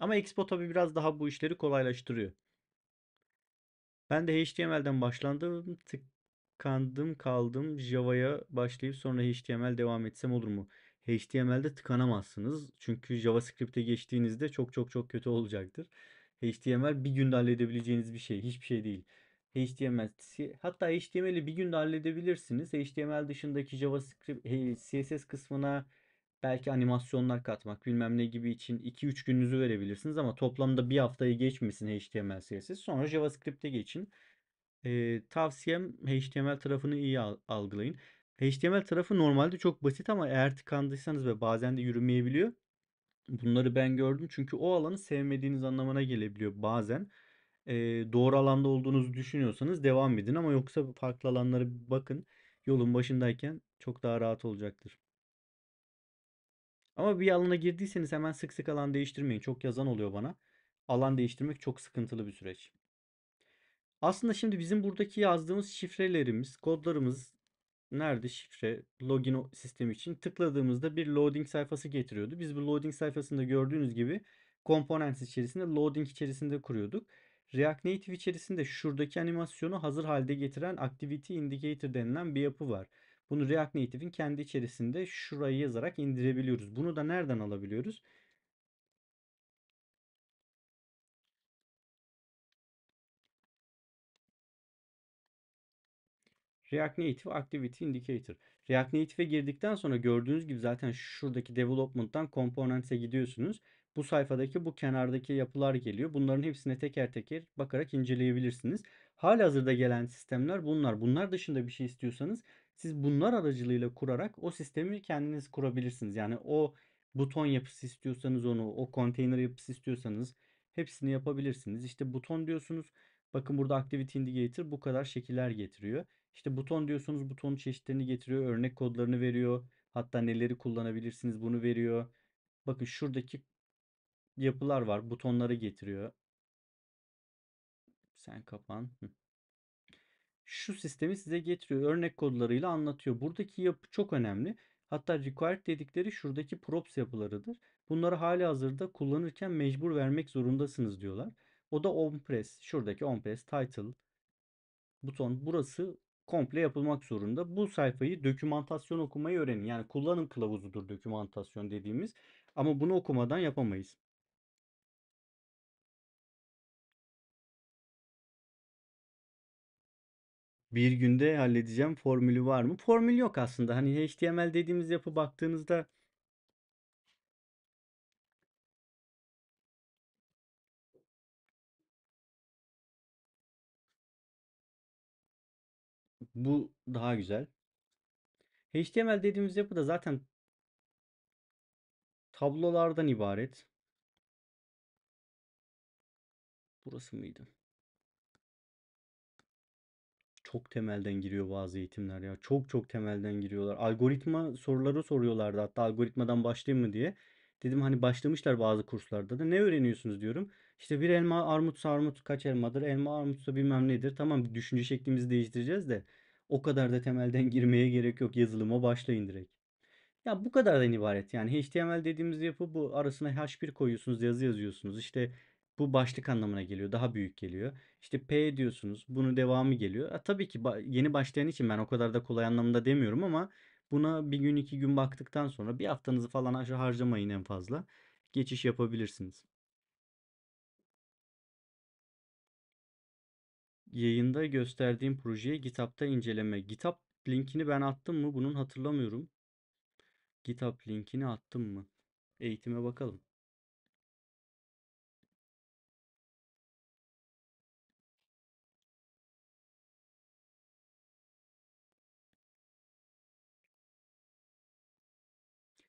Ama Expo tabi biraz daha bu işleri kolaylaştırıyor. Ben de HTML'den başlandım, tıkandım kaldım. Java'ya başlayıp sonra HTML devam etsem olur mu? HTML'de tıkanamazsınız. Çünkü JavaScript'e geçtiğinizde çok çok çok kötü olacaktır. HTML bir günde halledebileceğiniz bir şey. Hiçbir şey değil. HTML. Hatta HTML'i bir günde halledebilirsiniz. HTML dışındaki JavaScript, CSS kısmına belki animasyonlar katmak bilmem ne gibi için 2-3 gününüzü verebilirsiniz ama toplamda bir haftayı geçmesin HTML, CSS. Sonra JavaScript'e geçin. Ee, tavsiyem HTML tarafını iyi algılayın. HTML tarafı normalde çok basit ama eğer tıkandıysanız ve bazen de yürümeyebiliyor. Bunları ben gördüm çünkü o alanı sevmediğiniz anlamına gelebiliyor bazen. Eee, doğru alanda olduğunuzu düşünüyorsanız devam edin ama yoksa farklı alanlara bir bakın. Yolun başındayken çok daha rahat olacaktır. Ama bir alana girdiyseniz hemen sık sık alan değiştirmeyin. Çok yazan oluyor bana. Alan değiştirmek çok sıkıntılı bir süreç. Aslında şimdi bizim buradaki yazdığımız şifrelerimiz, kodlarımız nerede şifre login sistemi için tıkladığımızda bir loading sayfası getiriyordu. Biz bu loading sayfasında gördüğünüz gibi komponent içerisinde loading içerisinde kuruyorduk. React Native içerisinde şuradaki animasyonu hazır halde getiren Activity Indicator denilen bir yapı var. Bunu React Native'in kendi içerisinde şurayı yazarak indirebiliyoruz. Bunu da nereden alabiliyoruz? React Native Activity Indicator. React Native'e girdikten sonra gördüğünüz gibi zaten şuradaki development'tan components'e gidiyorsunuz bu sayfadaki bu kenardaki yapılar geliyor. Bunların hepsine teker teker bakarak inceleyebilirsiniz. hazırda gelen sistemler bunlar. Bunlar dışında bir şey istiyorsanız siz bunlar aracılığıyla kurarak o sistemi kendiniz kurabilirsiniz. Yani o buton yapısı istiyorsanız onu, o konteyner yapısı istiyorsanız hepsini yapabilirsiniz. İşte buton diyorsunuz. Bakın burada Activity Indicator bu kadar şekiller getiriyor. İşte buton diyorsunuz butonun çeşitlerini getiriyor. Örnek kodlarını veriyor. Hatta neleri kullanabilirsiniz bunu veriyor. Bakın şuradaki yapılar var. Butonları getiriyor. Sen kapan. Şu sistemi size getiriyor. Örnek kodlarıyla anlatıyor. Buradaki yapı çok önemli. Hatta required dedikleri şuradaki props yapılarıdır. Bunları hali hazırda kullanırken mecbur vermek zorundasınız diyorlar. O da on press Şuradaki on press title buton burası komple yapılmak zorunda. Bu sayfayı dokümantasyon okumayı öğrenin. Yani kullanım kılavuzudur dokümantasyon dediğimiz. Ama bunu okumadan yapamayız. bir günde halledeceğim formülü var mı? Formül yok aslında. Hani HTML dediğimiz yapı baktığınızda bu daha güzel. HTML dediğimiz yapı da zaten tablolardan ibaret. Burası mıydı? çok temelden giriyor bazı eğitimler ya. Çok çok temelden giriyorlar. Algoritma soruları soruyorlardı hatta algoritmadan başlayayım mı diye. Dedim hani başlamışlar bazı kurslarda da ne öğreniyorsunuz diyorum. İşte bir elma armutsa armut kaç elmadır? Elma armutsa bilmem nedir. Tamam düşünce şeklimizi değiştireceğiz de o kadar da temelden girmeye gerek yok. Yazılıma başlayın direkt. Ya bu kadardan ibaret. Yani HTML dediğimiz yapı bu. Arasına H1 koyuyorsunuz, yazı yazıyorsunuz. işte. Bu başlık anlamına geliyor. Daha büyük geliyor. İşte P diyorsunuz. Bunun devamı geliyor. E, tabii ki yeni başlayan için ben o kadar da kolay anlamında demiyorum ama buna bir gün iki gün baktıktan sonra bir haftanızı falan aşağı harcamayın en fazla. Geçiş yapabilirsiniz. Yayında gösterdiğim projeye GitHub'ta inceleme. GitHub linkini ben attım mı? Bunun hatırlamıyorum. GitHub linkini attım mı? Eğitime bakalım.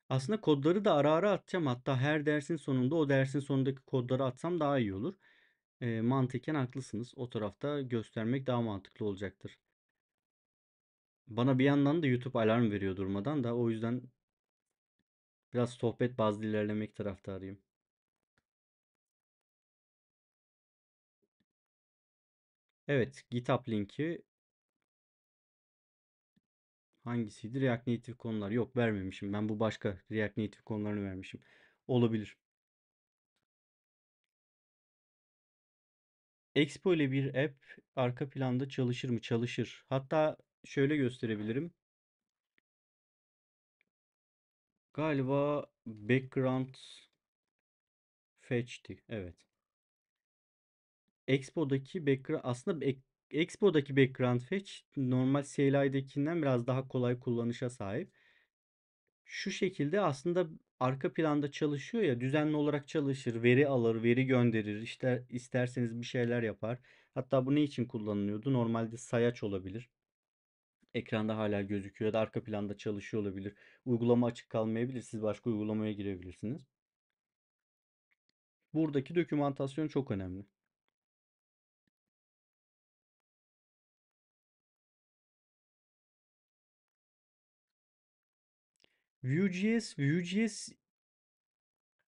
Aslında kodları da ara ara atacağım. Hatta her dersin sonunda o dersin sonundaki kodları atsam daha iyi olur. E, mantıken haklısınız. O tarafta göstermek daha mantıklı olacaktır. Bana bir yandan da YouTube alarm veriyor durmadan da o yüzden biraz sohbet bazlı ilerlemek taraftarıyım. Evet, GitHub linki Hangisiydi? React Native konular. Yok vermemişim. Ben bu başka React Native konularını vermişim. Olabilir. Expo ile bir app arka planda çalışır mı? Çalışır. Hatta şöyle gösterebilirim. Galiba background fetch'ti. Evet. Expo'daki background aslında Expo'daki background fetch normal CLI'dekinden biraz daha kolay kullanışa sahip. Şu şekilde aslında arka planda çalışıyor ya düzenli olarak çalışır, veri alır, veri gönderir, işte isterseniz bir şeyler yapar. Hatta bu ne için kullanılıyordu? Normalde sayaç olabilir. Ekranda hala gözüküyor ya da arka planda çalışıyor olabilir. Uygulama açık kalmayabilir. Siz başka uygulamaya girebilirsiniz. Buradaki dokümantasyon çok önemli. Vue.js, Vue.js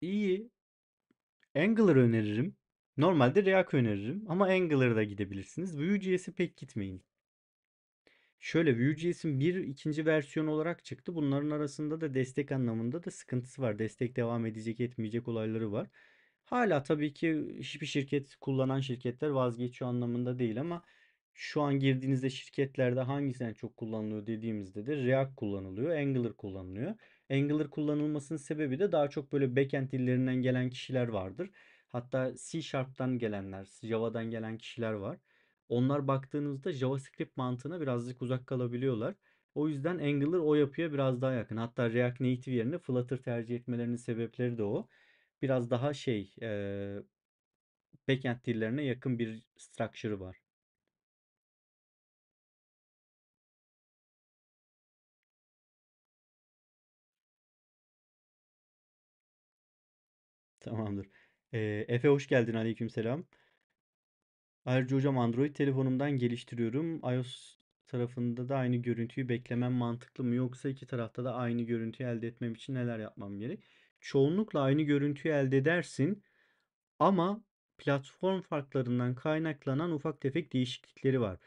iyi. Angular öneririm. Normalde React öneririm ama Angular'a da gidebilirsiniz. Vue.js'e pek gitmeyin. Şöyle Vue.js'in bir ikinci versiyon olarak çıktı. Bunların arasında da destek anlamında da sıkıntısı var. Destek devam edecek etmeyecek olayları var. Hala tabii ki hiçbir şirket kullanan şirketler vazgeçiyor anlamında değil ama şu an girdiğinizde şirketlerde hangisi en çok kullanılıyor dediğimizde de React kullanılıyor, Angular kullanılıyor. Angular kullanılmasının sebebi de daha çok böyle backend dillerinden gelen kişiler vardır. Hatta C Sharp'tan gelenler, Java'dan gelen kişiler var. Onlar baktığınızda JavaScript mantığına birazcık uzak kalabiliyorlar. O yüzden Angular o yapıya biraz daha yakın. Hatta React Native yerine Flutter tercih etmelerinin sebepleri de o. Biraz daha şey, e, backend dillerine yakın bir structure'ı var. Tamamdır. Ee, Efe hoş geldin. selam. Ayrıca hocam Android telefonumdan geliştiriyorum. iOS tarafında da aynı görüntüyü beklemem mantıklı mı yoksa iki tarafta da aynı görüntüyü elde etmem için neler yapmam gerek? Çoğunlukla aynı görüntüyü elde edersin ama platform farklarından kaynaklanan ufak tefek değişiklikleri var.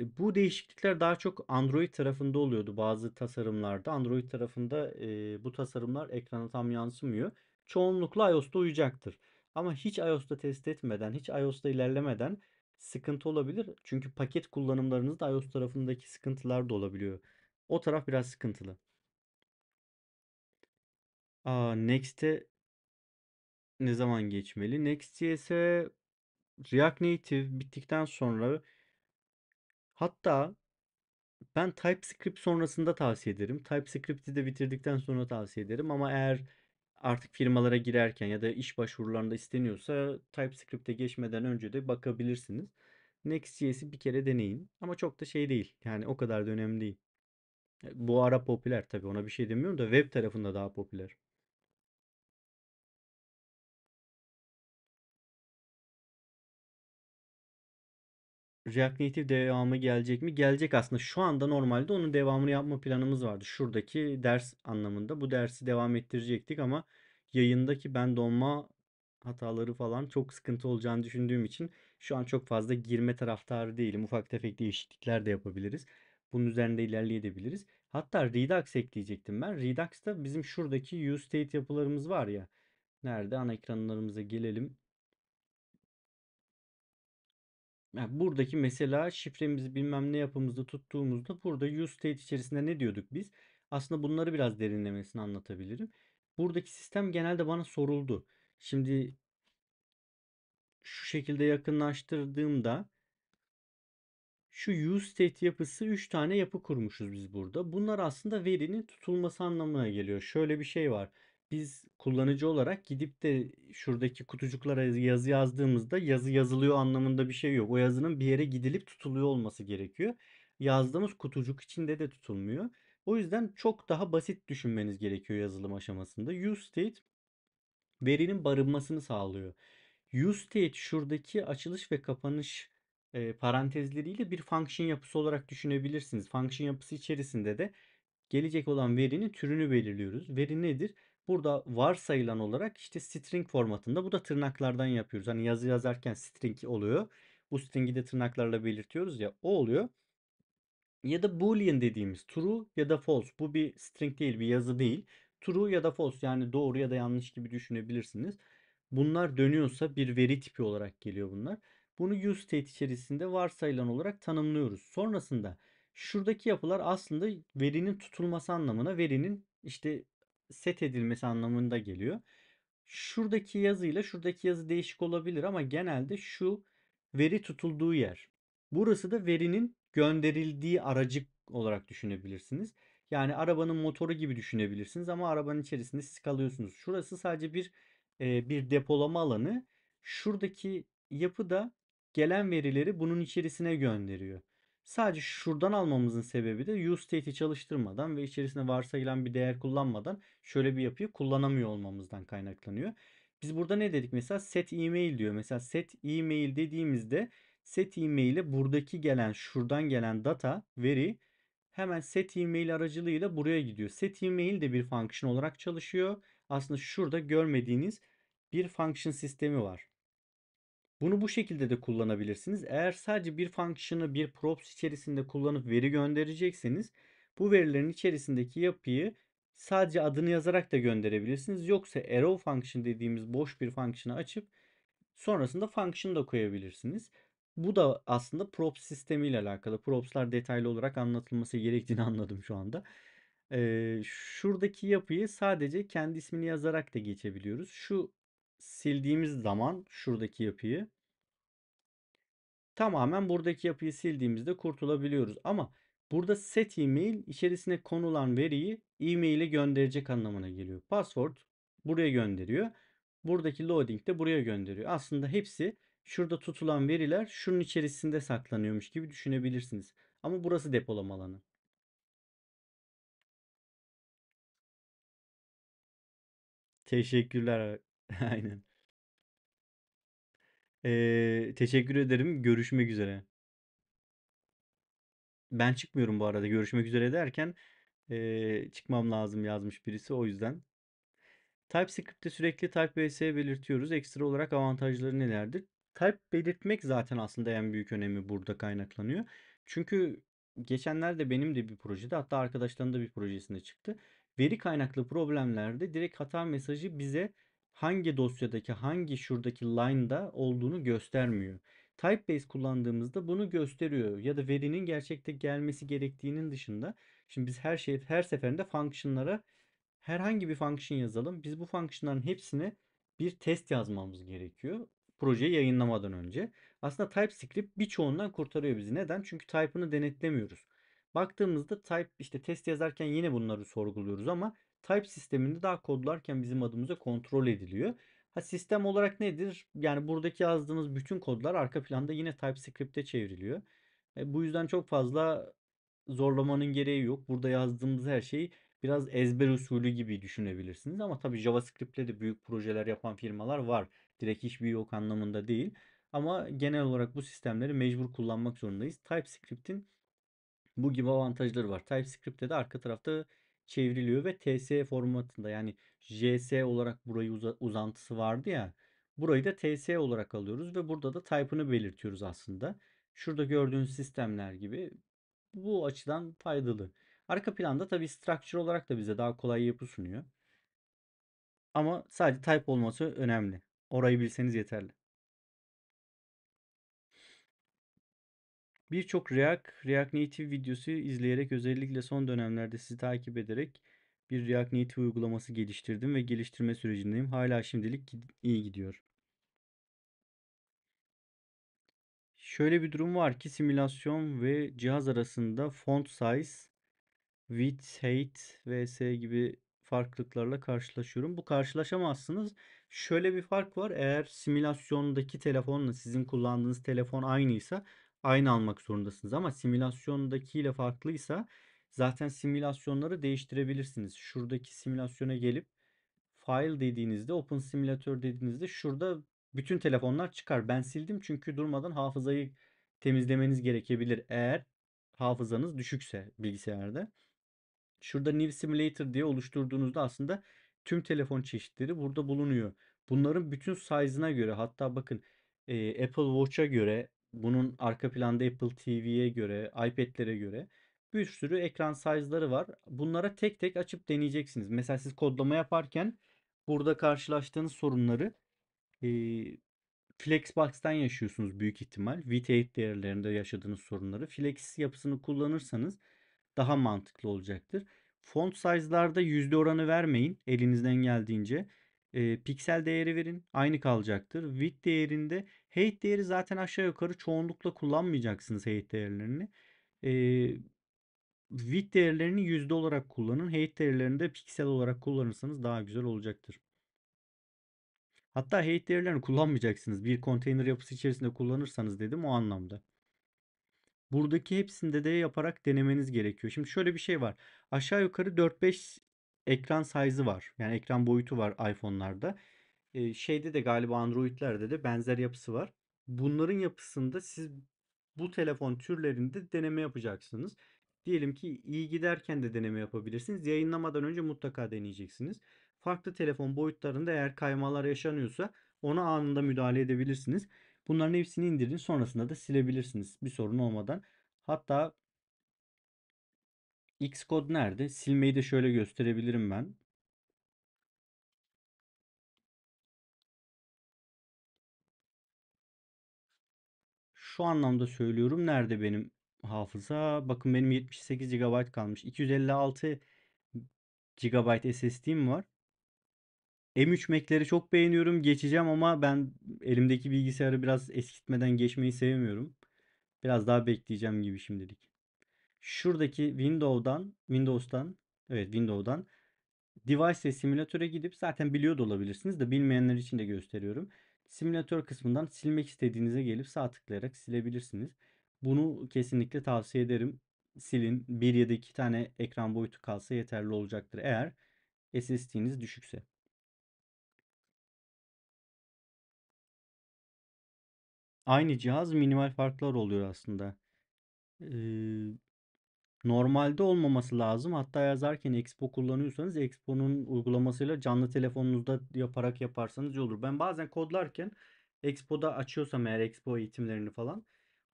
E, bu değişiklikler daha çok Android tarafında oluyordu bazı tasarımlarda. Android tarafında e, bu tasarımlar ekrana tam yansımıyor çoğunlukla iOS'ta uyacaktır. Ama hiç iOS'ta test etmeden, hiç iOS'ta ilerlemeden sıkıntı olabilir. Çünkü paket kullanımlarınızda iOS tarafındaki sıkıntılar da olabiliyor. O taraf biraz sıkıntılı. Aa, Next'e ne zaman geçmeli? Next.js'e React Native bittikten sonra hatta ben TypeScript sonrasında tavsiye ederim. TypeScript'i de bitirdikten sonra tavsiye ederim ama eğer artık firmalara girerken ya da iş başvurularında isteniyorsa TypeScript'e geçmeden önce de bakabilirsiniz. Next.js'i bir kere deneyin ama çok da şey değil. Yani o kadar da önemli değil. E, bu ara popüler tabii ona bir şey demiyorum da web tarafında daha popüler. React Native devamı gelecek mi? Gelecek aslında. Şu anda normalde onun devamını yapma planımız vardı. Şuradaki ders anlamında. Bu dersi devam ettirecektik ama yayındaki ben donma hataları falan çok sıkıntı olacağını düşündüğüm için şu an çok fazla girme taraftarı değilim. Ufak tefek değişiklikler de yapabiliriz. Bunun üzerinde ilerleyebiliriz. Hatta Redux ekleyecektim ben. Redux'ta bizim şuradaki use state yapılarımız var ya. Nerede? Ana ekranlarımıza gelelim. Yani buradaki mesela şifremizi bilmem ne yapımızda tuttuğumuzda burada use state içerisinde ne diyorduk biz? Aslında bunları biraz derinlemesine anlatabilirim. Buradaki sistem genelde bana soruldu. Şimdi şu şekilde yakınlaştırdığımda şu use state yapısı 3 tane yapı kurmuşuz biz burada. Bunlar aslında verinin tutulması anlamına geliyor. Şöyle bir şey var biz kullanıcı olarak gidip de şuradaki kutucuklara yazı yazdığımızda yazı yazılıyor anlamında bir şey yok. O yazının bir yere gidilip tutuluyor olması gerekiyor. Yazdığımız kutucuk içinde de tutulmuyor. O yüzden çok daha basit düşünmeniz gerekiyor yazılım aşamasında. UseState verinin barınmasını sağlıyor. UseState şuradaki açılış ve kapanış e, parantezleriyle bir function yapısı olarak düşünebilirsiniz. Function yapısı içerisinde de gelecek olan verinin türünü belirliyoruz. Veri nedir? Burada varsayılan olarak işte string formatında bu da tırnaklardan yapıyoruz. Hani yazı yazarken string oluyor. Bu stringi de tırnaklarla belirtiyoruz ya o oluyor. Ya da boolean dediğimiz true ya da false. Bu bir string değil bir yazı değil. True ya da false yani doğru ya da yanlış gibi düşünebilirsiniz. Bunlar dönüyorsa bir veri tipi olarak geliyor bunlar. Bunu use state içerisinde varsayılan olarak tanımlıyoruz. Sonrasında şuradaki yapılar aslında verinin tutulması anlamına verinin işte set edilmesi anlamında geliyor. Şuradaki yazıyla şuradaki yazı değişik olabilir ama genelde şu veri tutulduğu yer. Burası da verinin gönderildiği aracı olarak düşünebilirsiniz. Yani arabanın motoru gibi düşünebilirsiniz ama arabanın içerisinde siz kalıyorsunuz. Şurası sadece bir e, bir depolama alanı. Şuradaki yapı da gelen verileri bunun içerisine gönderiyor. Sadece şuradan almamızın sebebi de use state'i çalıştırmadan ve içerisinde varsayılan bir değer kullanmadan şöyle bir yapıyı kullanamıyor olmamızdan kaynaklanıyor. Biz burada ne dedik? Mesela set email diyor. Mesela set email dediğimizde set email'e buradaki gelen şuradan gelen data, veri hemen set email aracılığıyla buraya gidiyor. Set email de bir function olarak çalışıyor. Aslında şurada görmediğiniz bir function sistemi var. Bunu bu şekilde de kullanabilirsiniz. Eğer sadece bir function'ı bir props içerisinde kullanıp veri gönderecekseniz bu verilerin içerisindeki yapıyı sadece adını yazarak da gönderebilirsiniz. Yoksa arrow function dediğimiz boş bir function'ı açıp sonrasında function da koyabilirsiniz. Bu da aslında props sistemi ile alakalı. Props'lar detaylı olarak anlatılması gerektiğini anladım şu anda. Ee, şuradaki yapıyı sadece kendi ismini yazarak da geçebiliyoruz. Şu sildiğimiz zaman şuradaki yapıyı tamamen buradaki yapıyı sildiğimizde kurtulabiliyoruz. Ama burada set email mail içerisine konulan veriyi e-mail'e gönderecek anlamına geliyor. Password buraya gönderiyor. Buradaki loading de buraya gönderiyor. Aslında hepsi şurada tutulan veriler şunun içerisinde saklanıyormuş gibi düşünebilirsiniz. Ama burası depolama alanı. Teşekkürler Aynen. Eee, teşekkür ederim. Görüşmek üzere. Ben çıkmıyorum bu arada. Görüşmek üzere derken, eee, çıkmam lazım yazmış birisi o yüzden. TypeScript'te sürekli type vs belirtiyoruz. Ekstra olarak avantajları nelerdir? Type belirtmek zaten aslında en büyük önemi burada kaynaklanıyor. Çünkü geçenlerde benim de bir projede hatta arkadaşlarımın da bir projesinde çıktı. Veri kaynaklı problemlerde direkt hata mesajı bize hangi dosyadaki hangi şuradaki line'da olduğunu göstermiyor. Typebase kullandığımızda bunu gösteriyor ya da verinin gerçekte gelmesi gerektiğinin dışında şimdi biz her şey her seferinde function'lara herhangi bir function yazalım. Biz bu function'ların hepsini bir test yazmamız gerekiyor projeyi yayınlamadan önce. Aslında TypeScript birçoğundan kurtarıyor bizi. Neden? Çünkü type'ını denetlemiyoruz. Baktığımızda type işte test yazarken yine bunları sorguluyoruz ama type sisteminde daha kodlarken bizim adımıza kontrol ediliyor. Ha sistem olarak nedir? Yani buradaki yazdığımız bütün kodlar arka planda yine TypeScript'e çevriliyor. E, bu yüzden çok fazla zorlamanın gereği yok. Burada yazdığımız her şey biraz ezber usulü gibi düşünebilirsiniz. Ama tabi JavaScript'le de büyük projeler yapan firmalar var. Direkt hiçbir yok anlamında değil. Ama genel olarak bu sistemleri mecbur kullanmak zorundayız. TypeScript'in bu gibi avantajları var. TypeScript'te de arka tarafta çevriliyor ve TS formatında yani JS olarak burayı uza- uzantısı vardı ya. Burayı da TS olarak alıyoruz ve burada da type'ını belirtiyoruz aslında. Şurada gördüğünüz sistemler gibi bu açıdan faydalı. Arka planda tabi structure olarak da bize daha kolay yapı sunuyor. Ama sadece type olması önemli. Orayı bilseniz yeterli. Birçok React, React Native videosu izleyerek özellikle son dönemlerde sizi takip ederek bir React Native uygulaması geliştirdim ve geliştirme sürecindeyim. Hala şimdilik iyi gidiyor. Şöyle bir durum var ki simülasyon ve cihaz arasında font size, width, height vs gibi farklılıklarla karşılaşıyorum. Bu karşılaşamazsınız. Şöyle bir fark var. Eğer simülasyondaki telefonla sizin kullandığınız telefon aynıysa aynı almak zorundasınız ama simülasyondakiyle farklıysa zaten simülasyonları değiştirebilirsiniz. Şuradaki simülasyona gelip file dediğinizde open simulator dediğinizde şurada bütün telefonlar çıkar. Ben sildim çünkü durmadan hafızayı temizlemeniz gerekebilir eğer hafızanız düşükse bilgisayarda. Şurada New Simulator diye oluşturduğunuzda aslında tüm telefon çeşitleri burada bulunuyor. Bunların bütün size'ına göre hatta bakın Apple Watch'a göre bunun arka planda Apple TV'ye göre, iPad'lere göre bir sürü ekran size'ları var. Bunlara tek tek açıp deneyeceksiniz. Mesela siz kodlama yaparken burada karşılaştığınız sorunları e, Flexbox'tan yaşıyorsunuz büyük ihtimal. VT8 değerlerinde yaşadığınız sorunları. Flex yapısını kullanırsanız daha mantıklı olacaktır. Font size'larda yüzde oranı vermeyin elinizden geldiğince e, piksel değeri verin. Aynı kalacaktır. Width değerinde height değeri zaten aşağı yukarı çoğunlukla kullanmayacaksınız height değerlerini. E, width değerlerini yüzde olarak kullanın. Height değerlerini de piksel olarak kullanırsanız daha güzel olacaktır. Hatta height değerlerini kullanmayacaksınız. Bir konteyner yapısı içerisinde kullanırsanız dedim o anlamda. Buradaki hepsinde de yaparak denemeniz gerekiyor. Şimdi şöyle bir şey var. Aşağı yukarı 4-5 ekran size'ı var. Yani ekran boyutu var iPhone'larda. Ee, şeyde de galiba Android'lerde de benzer yapısı var. Bunların yapısında siz bu telefon türlerinde deneme yapacaksınız. Diyelim ki iyi giderken de deneme yapabilirsiniz. Yayınlamadan önce mutlaka deneyeceksiniz. Farklı telefon boyutlarında eğer kaymalar yaşanıyorsa ona anında müdahale edebilirsiniz. Bunların hepsini indirin sonrasında da silebilirsiniz bir sorun olmadan. Hatta Xcode nerede? Silmeyi de şöyle gösterebilirim ben. Şu anlamda söylüyorum. Nerede benim hafıza? Bakın benim 78 GB kalmış. 256 GB SSD'm var. M3 Mac'leri çok beğeniyorum. Geçeceğim ama ben elimdeki bilgisayarı biraz eskitmeden geçmeyi sevmiyorum. Biraz daha bekleyeceğim gibi şimdilik şuradaki Windows'dan Windows'tan evet Windows'dan Device simülatöre gidip zaten biliyor da olabilirsiniz de bilmeyenler için de gösteriyorum. Simülatör kısmından silmek istediğinize gelip sağ tıklayarak silebilirsiniz. Bunu kesinlikle tavsiye ederim. Silin. Bir ya da iki tane ekran boyutu kalsa yeterli olacaktır eğer SSD'niz düşükse. Aynı cihaz minimal farklar oluyor aslında. Ee, normalde olmaması lazım. Hatta yazarken Expo kullanıyorsanız Expo'nun uygulamasıyla canlı telefonunuzda yaparak yaparsanız iyi olur. Ben bazen kodlarken Expo'da açıyorsam eğer Expo eğitimlerini falan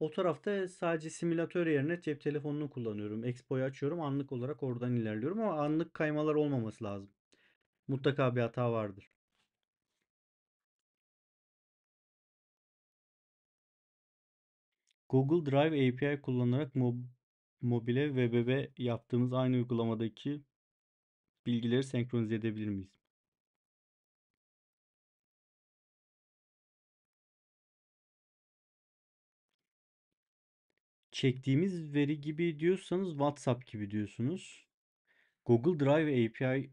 o tarafta sadece simülatör yerine cep telefonunu kullanıyorum. Expo'yu açıyorum anlık olarak oradan ilerliyorum ama anlık kaymalar olmaması lazım. Mutlaka bir hata vardır. Google Drive API kullanarak mob mobile ve web'e yaptığımız aynı uygulamadaki bilgileri senkronize edebilir miyiz? Çektiğimiz veri gibi diyorsanız WhatsApp gibi diyorsunuz. Google Drive API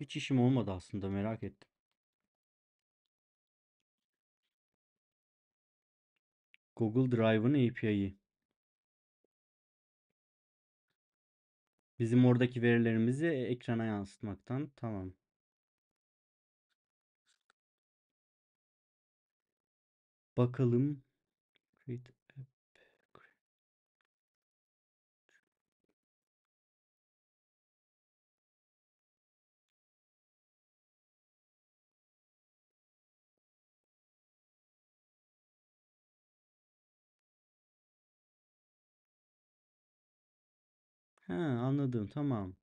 hiç işim olmadı aslında merak ettim. Google Drive'ın API'yi. Bizim oradaki verilerimizi e, ekrana yansıtmaktan. Tamam. Bakalım. Create He anladım tamam.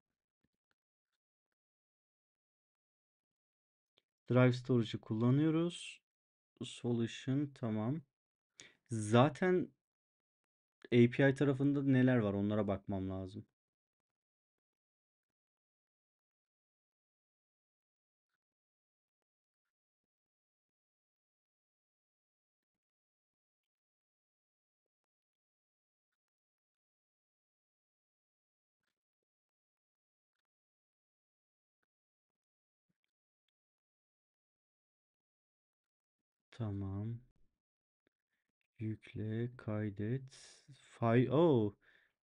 Drive Storage'ı kullanıyoruz. Solution tamam. Zaten API tarafında neler var onlara bakmam lazım. Tamam. Yükle, kaydet. Fay oh.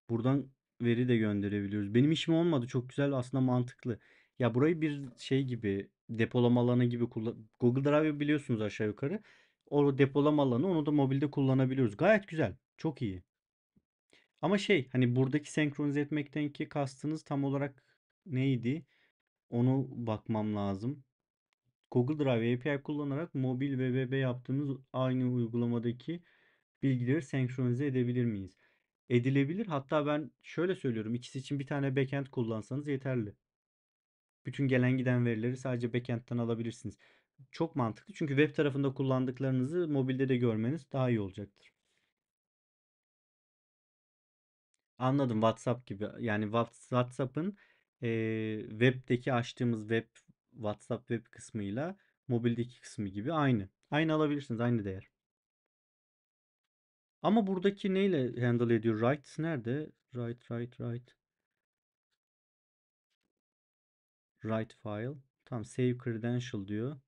Buradan veri de gönderebiliyoruz. Benim işim olmadı. Çok güzel aslında mantıklı. Ya burayı bir şey gibi depolama alanı gibi kullan Google Drive biliyorsunuz aşağı yukarı. O depolama alanı onu da mobilde kullanabiliyoruz. Gayet güzel. Çok iyi. Ama şey hani buradaki senkronize etmekten ki kastınız tam olarak neydi? Onu bakmam lazım. Google Drive API kullanarak mobil ve web'e yaptığımız aynı uygulamadaki bilgileri senkronize edebilir miyiz? Edilebilir. Hatta ben şöyle söylüyorum. ikisi için bir tane backend kullansanız yeterli. Bütün gelen giden verileri sadece backend'ten alabilirsiniz. Çok mantıklı. Çünkü web tarafında kullandıklarınızı mobilde de görmeniz daha iyi olacaktır. Anladım WhatsApp gibi. Yani WhatsApp'ın e, web'deki açtığımız web WhatsApp web kısmıyla mobildeki kısmı gibi aynı. Aynı alabilirsiniz aynı değer. Ama buradaki neyle handle ediyor? Right nerede? Write, write, write. Write file. Tam save credential diyor.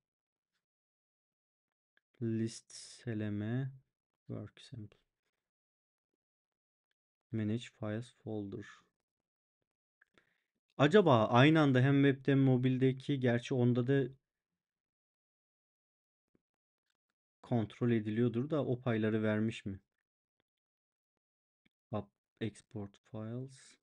List seleme work sample. Manage files folder. Acaba aynı anda hem web'de hem mobildeki gerçi onda da kontrol ediliyordur da o payları vermiş mi? Up export files.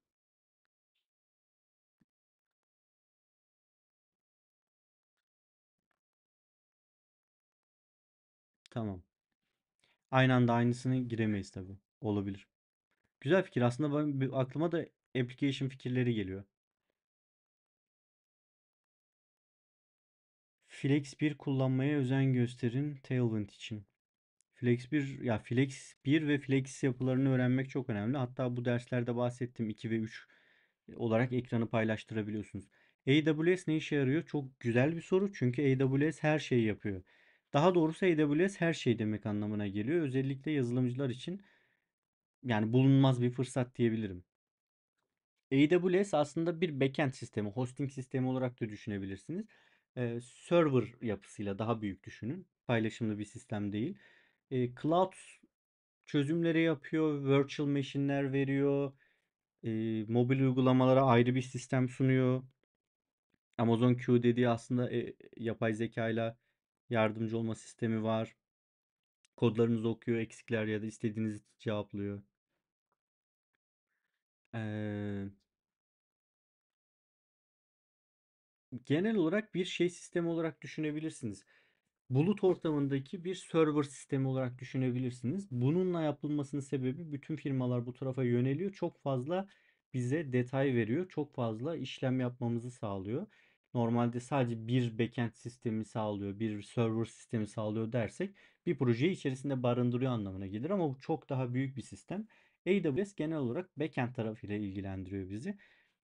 Tamam. Aynı anda aynısını giremeyiz tabi. Olabilir. Güzel fikir. Aslında ben, aklıma da application fikirleri geliyor. Flex 1 kullanmaya özen gösterin Tailwind için. Flex 1 ya Flex 1 ve Flex yapılarını öğrenmek çok önemli. Hatta bu derslerde bahsettim 2 ve 3 e, olarak ekranı paylaştırabiliyorsunuz. AWS ne işe yarıyor? Çok güzel bir soru çünkü AWS her şeyi yapıyor. Daha doğrusu AWS her şey demek anlamına geliyor. Özellikle yazılımcılar için yani bulunmaz bir fırsat diyebilirim. AWS aslında bir backend sistemi, hosting sistemi olarak da düşünebilirsiniz e, server yapısıyla daha büyük düşünün. Paylaşımlı bir sistem değil. E, cloud çözümleri yapıyor, virtual machine'ler veriyor, e, mobil uygulamalara ayrı bir sistem sunuyor. Amazon Q dediği aslında e, yapay zeka ile yardımcı olma sistemi var. Kodlarınızı okuyor, eksikler ya da istediğinizi cevaplıyor. Ee, genel olarak bir şey sistemi olarak düşünebilirsiniz. Bulut ortamındaki bir server sistemi olarak düşünebilirsiniz. Bununla yapılmasının sebebi bütün firmalar bu tarafa yöneliyor. Çok fazla bize detay veriyor. Çok fazla işlem yapmamızı sağlıyor. Normalde sadece bir backend sistemi sağlıyor, bir server sistemi sağlıyor dersek bir projeyi içerisinde barındırıyor anlamına gelir ama bu çok daha büyük bir sistem. AWS genel olarak backend tarafıyla ilgilendiriyor bizi.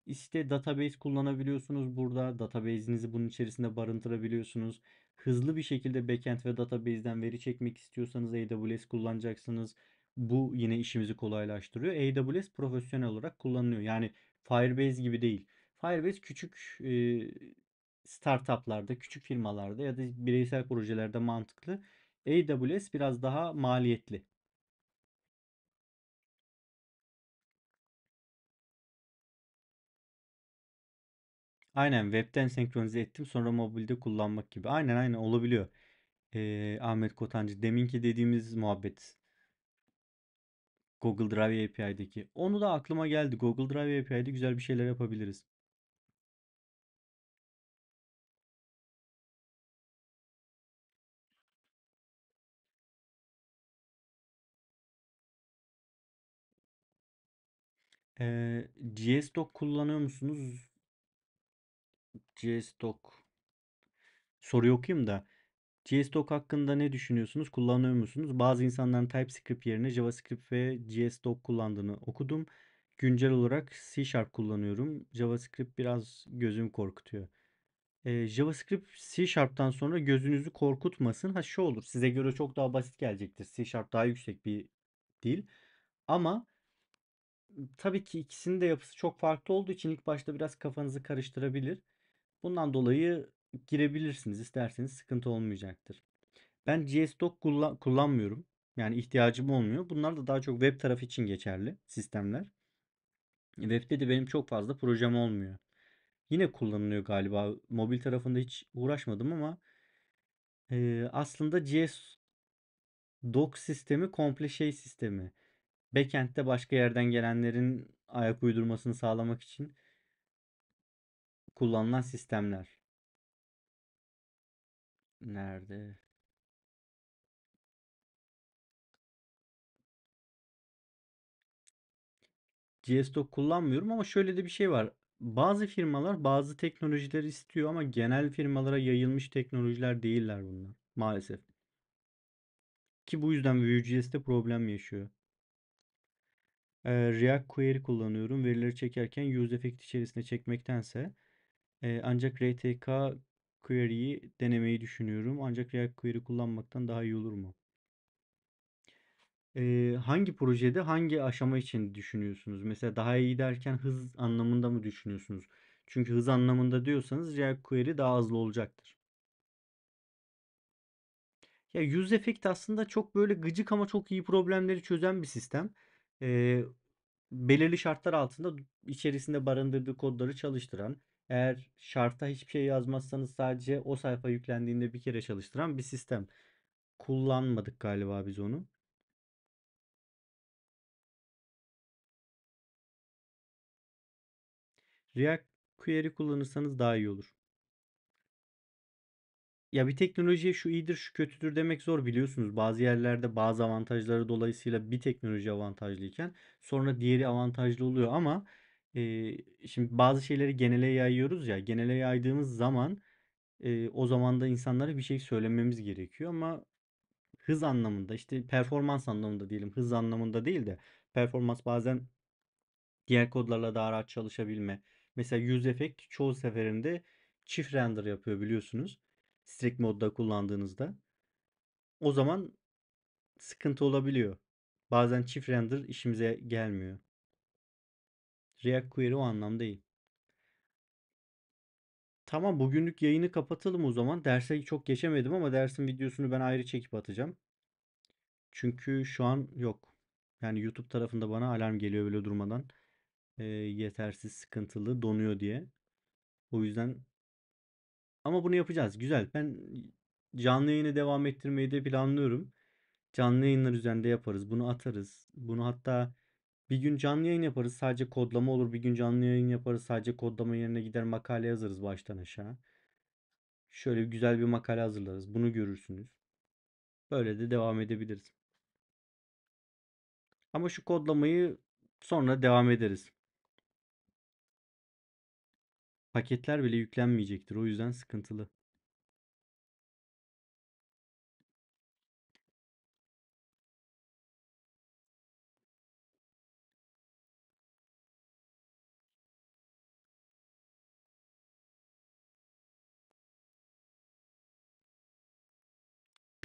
İşte database kullanabiliyorsunuz burada. Database'inizi bunun içerisinde barındırabiliyorsunuz. Hızlı bir şekilde backend ve database'den veri çekmek istiyorsanız AWS kullanacaksınız. Bu yine işimizi kolaylaştırıyor. AWS profesyonel olarak kullanılıyor. Yani Firebase gibi değil. Firebase küçük e, startuplarda, küçük firmalarda ya da bireysel projelerde mantıklı. AWS biraz daha maliyetli. Aynen webten senkronize ettim sonra mobilde kullanmak gibi. Aynen aynen olabiliyor. Ee, Ahmet Kotancı deminki dediğimiz muhabbet. Google Drive API'deki. Onu da aklıma geldi. Google Drive API'de güzel bir şeyler yapabiliriz. Ee, JSDoc kullanıyor musunuz? JSTOC soruyu okuyayım da JSTOC hakkında ne düşünüyorsunuz? Kullanıyor musunuz? Bazı insanların TypeScript yerine JavaScript ve JSTOC kullandığını okudum. Güncel olarak C Sharp kullanıyorum. JavaScript biraz gözümü korkutuyor. Ee, JavaScript C Sharp'tan sonra gözünüzü korkutmasın. Ha şu olur size göre çok daha basit gelecektir. C Sharp daha yüksek bir dil. Ama tabii ki ikisinin de yapısı çok farklı olduğu için ilk başta biraz kafanızı karıştırabilir. Bundan dolayı girebilirsiniz isterseniz sıkıntı olmayacaktır. Ben JSDoc kullan kullanmıyorum. Yani ihtiyacım olmuyor. Bunlar da daha çok web tarafı için geçerli sistemler. Web'de de benim çok fazla projem olmuyor. Yine kullanılıyor galiba. Mobil tarafında hiç uğraşmadım ama e, aslında JS doc sistemi komple şey sistemi. Backend'de başka yerden gelenlerin ayak uydurmasını sağlamak için kullanılan sistemler. Nerede? GSDoc kullanmıyorum ama şöyle de bir şey var. Bazı firmalar bazı teknolojileri istiyor ama genel firmalara yayılmış teknolojiler değiller bunlar maalesef. Ki bu yüzden Vue.js'te problem yaşıyor. React Query kullanıyorum. Verileri çekerken use effect içerisine çekmektense ancak RTK query'yi denemeyi düşünüyorum. Ancak React query kullanmaktan daha iyi olur mu? Ee, hangi projede hangi aşama için düşünüyorsunuz? Mesela daha iyi derken hız anlamında mı düşünüyorsunuz? Çünkü hız anlamında diyorsanız React query daha hızlı olacaktır. Ya Use Effect aslında çok böyle gıcık ama çok iyi problemleri çözen bir sistem. Ee, belirli şartlar altında içerisinde barındırdığı kodları çalıştıran, eğer şarta hiçbir şey yazmazsanız sadece o sayfa yüklendiğinde bir kere çalıştıran bir sistem. Kullanmadık galiba biz onu. React query kullanırsanız daha iyi olur. Ya bir teknolojiye şu iyidir şu kötüdür demek zor biliyorsunuz. Bazı yerlerde bazı avantajları dolayısıyla bir teknoloji avantajlıyken sonra diğeri avantajlı oluyor ama Eee, şimdi bazı şeyleri genele yayıyoruz ya, genele yaydığımız zaman, eee, o zaman da insanlara bir şey söylememiz gerekiyor ama hız anlamında, işte, performans anlamında diyelim, hız anlamında değil de performans bazen diğer kodlarla daha rahat çalışabilme. Mesela Use Effect çoğu seferinde çift render yapıyor biliyorsunuz, strict modda kullandığınızda. O zaman sıkıntı olabiliyor. Bazen çift render işimize gelmiyor. React Query o anlamda değil. Tamam bugünlük yayını kapatalım o zaman. Derse çok geçemedim ama dersin videosunu ben ayrı çekip atacağım. Çünkü şu an yok. Yani YouTube tarafında bana alarm geliyor böyle durmadan. E, yetersiz, sıkıntılı, donuyor diye. O yüzden ama bunu yapacağız. Güzel. Ben canlı yayını devam ettirmeyi de planlıyorum. Canlı yayınlar üzerinde yaparız. Bunu atarız. Bunu hatta bir gün canlı yayın yaparız sadece kodlama olur. Bir gün canlı yayın yaparız sadece kodlama yerine gider makale yazarız baştan aşağı. Şöyle güzel bir makale hazırlarız. Bunu görürsünüz. Böyle de devam edebiliriz. Ama şu kodlamayı sonra devam ederiz. Paketler bile yüklenmeyecektir. O yüzden sıkıntılı.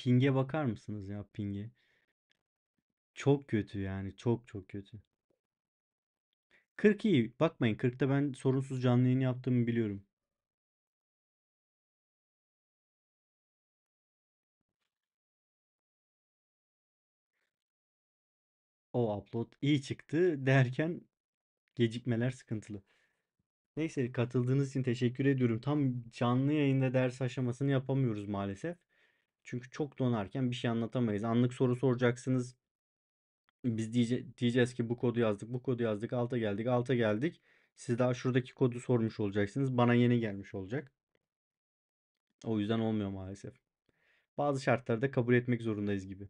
Ping'e bakar mısınız ya ping'e? Çok kötü yani. Çok çok kötü. 40 iyi. Bakmayın 40'ta ben sorunsuz canlı yayın yaptığımı biliyorum. O upload iyi çıktı derken gecikmeler sıkıntılı. Neyse katıldığınız için teşekkür ediyorum. Tam canlı yayında ders aşamasını yapamıyoruz maalesef. Çünkü çok donarken bir şey anlatamayız. Anlık soru soracaksınız. Biz diye, diyeceğiz ki bu kodu yazdık, bu kodu yazdık, alta geldik, alta geldik. Siz daha şuradaki kodu sormuş olacaksınız. Bana yeni gelmiş olacak. O yüzden olmuyor maalesef. Bazı şartlarda kabul etmek zorundayız gibi.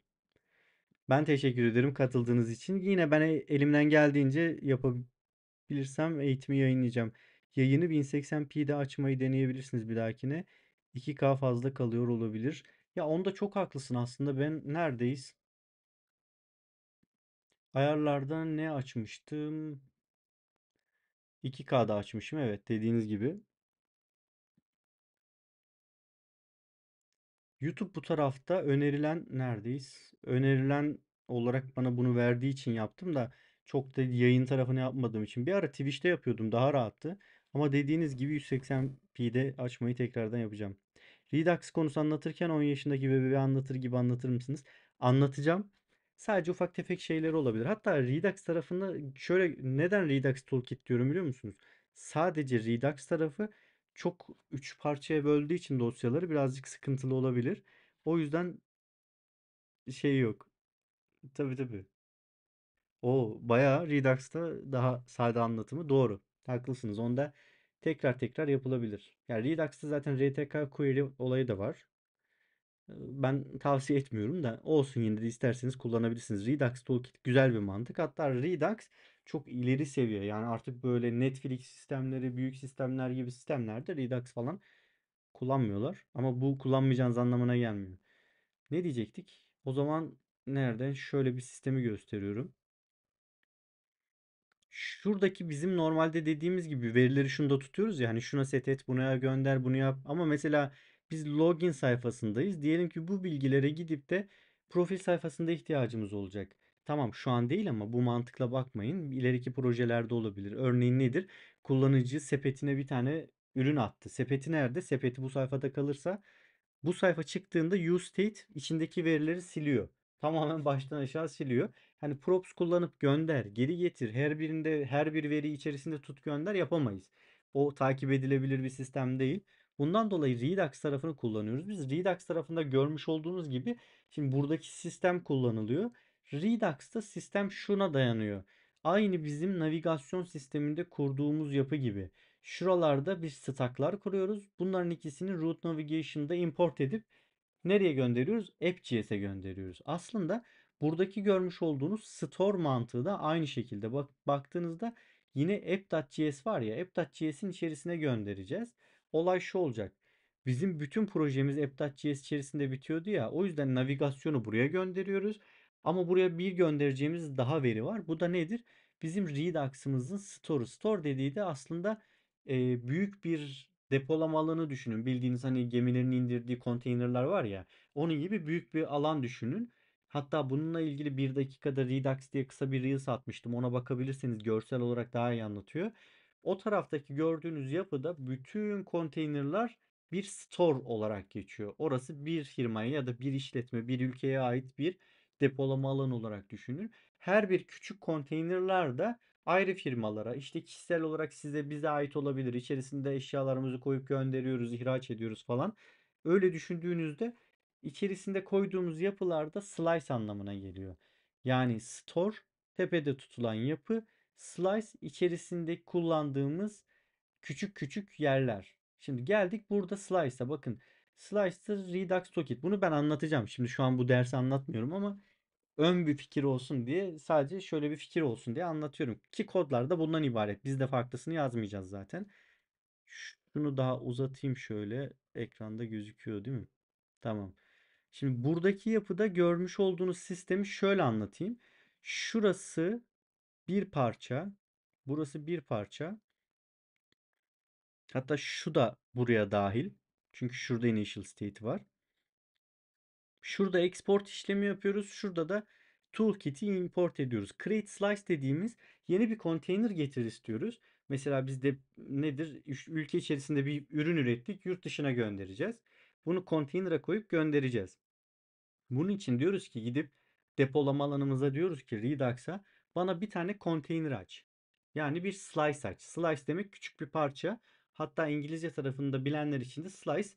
Ben teşekkür ederim katıldığınız için. Yine ben e, elimden geldiğince yapabilirsem eğitimi yayınlayacağım. Yayını 1080p'de açmayı deneyebilirsiniz bir dahakine. 2K fazla kalıyor olabilir. Ya onda çok haklısın aslında. Ben neredeyiz? Ayarlarda ne açmıştım? 2K'da açmışım. Evet dediğiniz gibi. YouTube bu tarafta önerilen neredeyiz? Önerilen olarak bana bunu verdiği için yaptım da çok da yayın tarafını yapmadığım için. Bir ara Twitch'te yapıyordum daha rahattı. Ama dediğiniz gibi 180p'de açmayı tekrardan yapacağım. Redux konusu anlatırken 10 yaşındaki bebeği anlatır gibi anlatır mısınız? Anlatacağım. Sadece ufak tefek şeyler olabilir. Hatta Redux tarafında şöyle neden Redux Toolkit diyorum biliyor musunuz? Sadece Redux tarafı çok üç parçaya böldüğü için dosyaları birazcık sıkıntılı olabilir. O yüzden şey yok. Tabii tabii. O bayağı Redux'ta daha sade anlatımı doğru. Haklısınız. Onda tekrar tekrar yapılabilir. Yani Redux'ta zaten RTK query olayı da var. Ben tavsiye etmiyorum da olsun yine de isterseniz kullanabilirsiniz. Redux Toolkit güzel bir mantık. Hatta Redux çok ileri seviye. Yani artık böyle Netflix sistemleri, büyük sistemler gibi sistemlerde Redux falan kullanmıyorlar. Ama bu kullanmayacağınız anlamına gelmiyor. Ne diyecektik? O zaman nereden? Şöyle bir sistemi gösteriyorum şuradaki bizim normalde dediğimiz gibi verileri şunda tutuyoruz ya hani şuna set et buna gönder bunu yap ama mesela biz login sayfasındayız. Diyelim ki bu bilgilere gidip de profil sayfasında ihtiyacımız olacak. Tamam şu an değil ama bu mantıkla bakmayın. İleriki projelerde olabilir. Örneğin nedir? Kullanıcı sepetine bir tane ürün attı. Sepeti nerede? Sepeti bu sayfada kalırsa bu sayfa çıktığında use state içindeki verileri siliyor tamamen baştan aşağı siliyor. Hani props kullanıp gönder, geri getir, her birinde her bir veri içerisinde tut gönder yapamayız. O takip edilebilir bir sistem değil. Bundan dolayı Redux tarafını kullanıyoruz. Biz Redux tarafında görmüş olduğunuz gibi şimdi buradaki sistem kullanılıyor. Redux'ta sistem şuna dayanıyor. Aynı bizim navigasyon sisteminde kurduğumuz yapı gibi. Şuralarda bir stacklar kuruyoruz. Bunların ikisini root navigation'da import edip Nereye gönderiyoruz? AppGS'e gönderiyoruz. Aslında buradaki görmüş olduğunuz store mantığı da aynı şekilde. Bak, baktığınızda yine app.js var ya app.js'in içerisine göndereceğiz. Olay şu olacak. Bizim bütün projemiz app.js içerisinde bitiyordu ya. O yüzden navigasyonu buraya gönderiyoruz. Ama buraya bir göndereceğimiz daha veri var. Bu da nedir? Bizim read aksımızın store. Store dediği de aslında e, büyük bir depolama alanı düşünün. Bildiğiniz hani gemilerin indirdiği konteynerler var ya. Onun gibi büyük bir alan düşünün. Hatta bununla ilgili bir dakikada Redux diye kısa bir Reels atmıştım. Ona bakabilirseniz görsel olarak daha iyi anlatıyor. O taraftaki gördüğünüz yapıda bütün konteynerler bir store olarak geçiyor. Orası bir firmaya ya da bir işletme, bir ülkeye ait bir depolama alanı olarak düşünün. Her bir küçük konteynerler de ayrı firmalara işte kişisel olarak size bize ait olabilir. İçerisinde eşyalarımızı koyup gönderiyoruz, ihraç ediyoruz falan. Öyle düşündüğünüzde içerisinde koyduğumuz yapılarda slice anlamına geliyor. Yani store tepede tutulan yapı, slice içerisinde kullandığımız küçük küçük yerler. Şimdi geldik burada slice'a bakın. Slice'dır Redux Toolkit. Bunu ben anlatacağım. Şimdi şu an bu dersi anlatmıyorum ama ön bir fikir olsun diye sadece şöyle bir fikir olsun diye anlatıyorum. Ki kodlar da bundan ibaret. Biz de farklısını yazmayacağız zaten. Şunu daha uzatayım şöyle. Ekranda gözüküyor değil mi? Tamam. Şimdi buradaki yapıda görmüş olduğunuz sistemi şöyle anlatayım. Şurası bir parça. Burası bir parça. Hatta şu da buraya dahil. Çünkü şurada initial state var. Şurada export işlemi yapıyoruz. Şurada da toolkit'i import ediyoruz. Create slice dediğimiz yeni bir konteyner getir istiyoruz. Mesela bizde nedir? Ülke içerisinde bir ürün ürettik. Yurt dışına göndereceğiz. Bunu konteynere koyup göndereceğiz. Bunun için diyoruz ki gidip depolama alanımıza diyoruz ki Redux'a bana bir tane konteyner aç. Yani bir slice aç. Slice demek küçük bir parça. Hatta İngilizce tarafında bilenler için de slice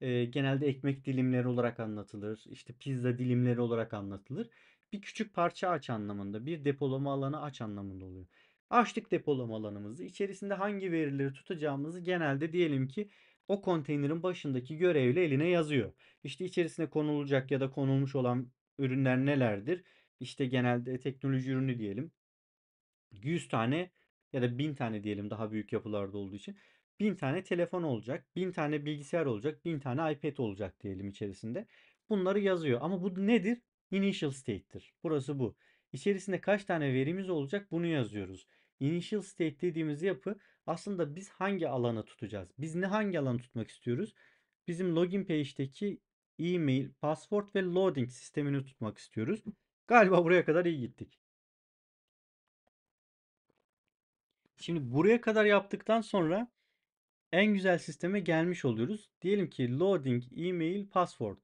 e, genelde ekmek dilimleri olarak anlatılır. İşte pizza dilimleri olarak anlatılır. Bir küçük parça aç anlamında, bir depolama alanı aç anlamında oluyor. Açtık depolama alanımızı. İçerisinde hangi verileri tutacağımızı genelde diyelim ki o konteynerin başındaki görevli eline yazıyor. İşte içerisine konulacak ya da konulmuş olan ürünler nelerdir? İşte genelde teknoloji ürünü diyelim. 100 tane ya da 1000 tane diyelim daha büyük yapılarda olduğu için bin tane telefon olacak, bin tane bilgisayar olacak, bin tane iPad olacak diyelim içerisinde. Bunları yazıyor ama bu nedir? Initial state'tir. Burası bu. İçerisinde kaç tane verimiz olacak bunu yazıyoruz. Initial state dediğimiz yapı aslında biz hangi alanı tutacağız? Biz ne hangi alanı tutmak istiyoruz? Bizim login page'deki e-mail, password ve loading sistemini tutmak istiyoruz. Galiba buraya kadar iyi gittik. Şimdi buraya kadar yaptıktan sonra en güzel sisteme gelmiş oluyoruz. Diyelim ki loading email password.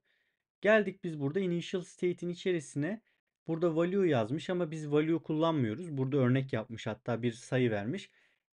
Geldik biz burada initial state'in içerisine burada value yazmış ama biz value kullanmıyoruz. Burada örnek yapmış hatta bir sayı vermiş.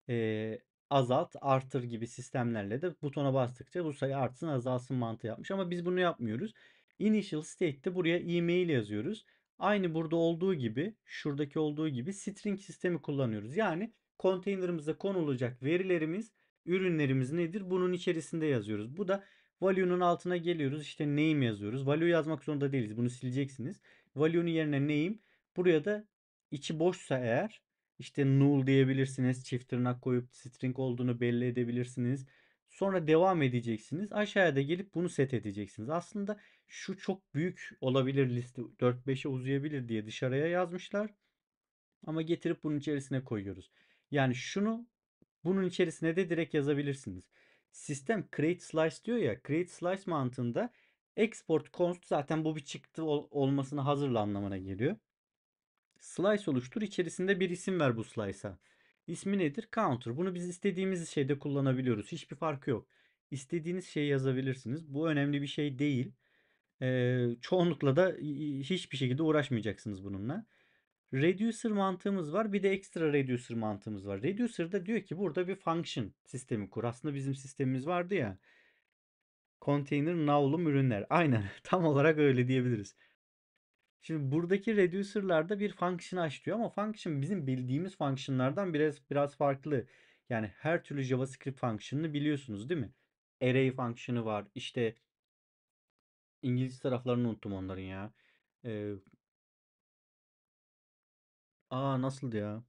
Ee, azalt, artır gibi sistemlerle de butona bastıkça bu sayı artsın azalsın mantığı yapmış. Ama biz bunu yapmıyoruz. Initial state'te buraya email yazıyoruz. Aynı burada olduğu gibi şuradaki olduğu gibi string sistemi kullanıyoruz. Yani konteynerımıza konulacak verilerimiz ürünlerimiz nedir? Bunun içerisinde yazıyoruz. Bu da value'nun altına geliyoruz. İşte name yazıyoruz. Value yazmak zorunda değiliz. Bunu sileceksiniz. Value'nun yerine name. Buraya da içi boşsa eğer işte null diyebilirsiniz. Çift tırnak koyup string olduğunu belli edebilirsiniz. Sonra devam edeceksiniz. Aşağıya da gelip bunu set edeceksiniz. Aslında şu çok büyük olabilir liste 4-5'e uzayabilir diye dışarıya yazmışlar. Ama getirip bunun içerisine koyuyoruz. Yani şunu bunun içerisine de direkt yazabilirsiniz. Sistem create slice diyor ya. Create slice mantığında export const zaten bu bir çıktı ol olmasına hazırla anlamına geliyor. Slice oluştur. içerisinde bir isim ver bu slice'a. İsmi nedir? Counter. Bunu biz istediğimiz şeyde kullanabiliyoruz. Hiçbir farkı yok. İstediğiniz şeyi yazabilirsiniz. Bu önemli bir şey değil. Ee, çoğunlukla da hiçbir şekilde uğraşmayacaksınız bununla reducer mantığımız var. Bir de ekstra reducer mantığımız var. Reducer da diyor ki burada bir function sistemi kur. Aslında bizim sistemimiz vardı ya. Container now'lum ürünler. Aynen tam olarak öyle diyebiliriz. Şimdi buradaki reducer'larda bir function aç diyor ama function bizim bildiğimiz functionlardan biraz biraz farklı. Yani her türlü JavaScript function'ını biliyorsunuz değil mi? Array function'ı var. İşte İngiliz taraflarını unuttum onların ya. Ee, Aa nasıldı ya?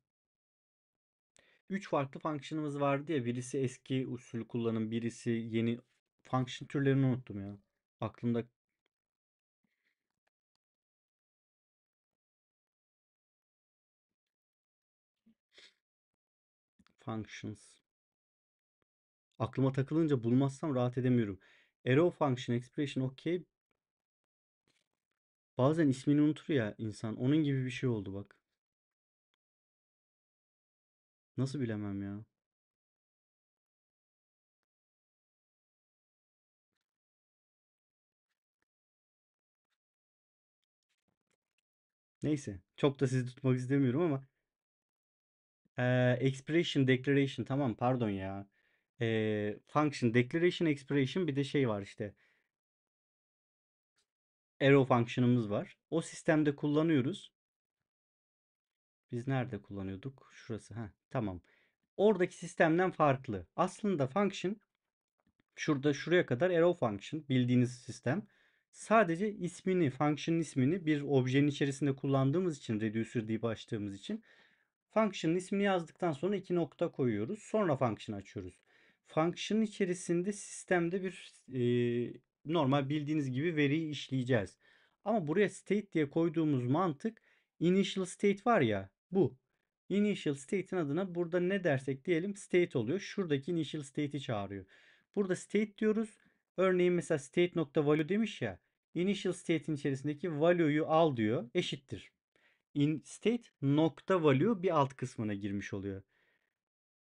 3 farklı function'ımız vardı ya. Birisi eski usul kullanım, birisi yeni function türlerini unuttum ya. Aklımda functions. Aklıma takılınca bulmazsam rahat edemiyorum. Arrow function, expression okey. Bazen ismini unutur ya insan. Onun gibi bir şey oldu bak. Nasıl bilemem ya? Neyse. Çok da sizi tutmak istemiyorum ama. Ee, expression, declaration. Tamam pardon ya. Ee, function, declaration, expression bir de şey var işte. Arrow function'ımız var. O sistemde kullanıyoruz. Biz nerede kullanıyorduk? Şurası. ha tamam. Oradaki sistemden farklı. Aslında function şurada şuraya kadar arrow function bildiğiniz sistem. Sadece ismini, function ismini bir objenin içerisinde kullandığımız için reducer deyip açtığımız için function ismini yazdıktan sonra iki nokta koyuyoruz. Sonra function açıyoruz. Function içerisinde sistemde bir e, normal bildiğiniz gibi veriyi işleyeceğiz. Ama buraya state diye koyduğumuz mantık initial state var ya bu. Initial state'in adına burada ne dersek diyelim state oluyor. Şuradaki initial state'i çağırıyor. Burada state diyoruz. Örneğin mesela state.value demiş ya. Initial state'in içerisindeki value'yu al diyor. Eşittir. In state nokta value bir alt kısmına girmiş oluyor.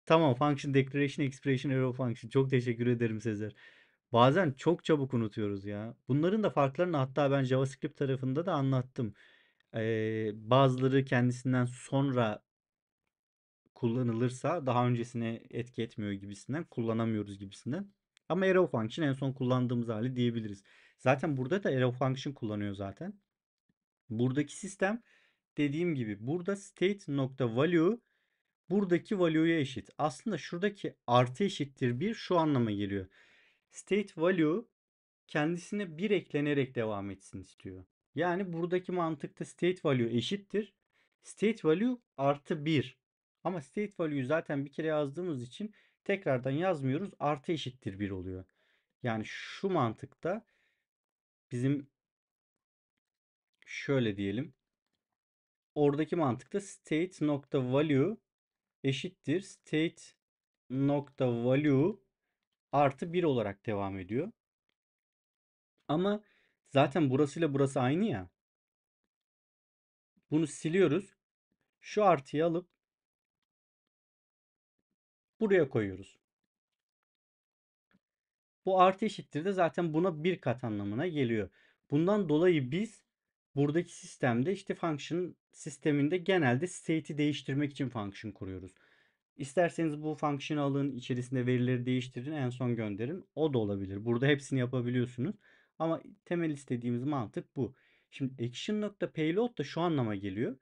Tamam function declaration expression arrow function. Çok teşekkür ederim Sezer. Bazen çok çabuk unutuyoruz ya. Bunların da farklarını hatta ben JavaScript tarafında da anlattım. Eee, bazıları kendisinden sonra kullanılırsa daha öncesine etki etmiyor gibisinden, kullanamıyoruz gibisinden. Ama arrow function en son kullandığımız hali diyebiliriz. Zaten burada da arrow function kullanıyor zaten. Buradaki sistem dediğim gibi burada state nokta value buradaki value'ya eşit. Aslında şuradaki artı eşittir bir şu anlama geliyor. State value kendisine bir eklenerek devam etsin istiyor. Yani buradaki mantıkta state value eşittir. State value artı 1. Ama state value'yu zaten bir kere yazdığımız için tekrardan yazmıyoruz. Artı eşittir 1 oluyor. Yani şu mantıkta bizim şöyle diyelim. Oradaki mantıkta state nokta value eşittir state nokta value artı 1 olarak devam ediyor. Ama Zaten burasıyla burası aynı ya. Bunu siliyoruz. Şu artıyı alıp buraya koyuyoruz. Bu artı eşittir de zaten buna bir kat anlamına geliyor. Bundan dolayı biz buradaki sistemde işte function sisteminde genelde state'i değiştirmek için function kuruyoruz. İsterseniz bu function alın, içerisinde verileri değiştirin, en son gönderin. O da olabilir. Burada hepsini yapabiliyorsunuz. Ama temel istediğimiz mantık bu. Şimdi action.payload da şu anlama geliyor.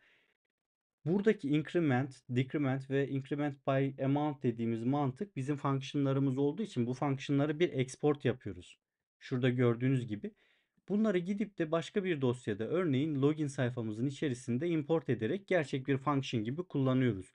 Buradaki increment, decrement ve increment by amount dediğimiz mantık bizim functionlarımız olduğu için bu functionları bir export yapıyoruz. Şurada gördüğünüz gibi. Bunları gidip de başka bir dosyada örneğin login sayfamızın içerisinde import ederek gerçek bir function gibi kullanıyoruz.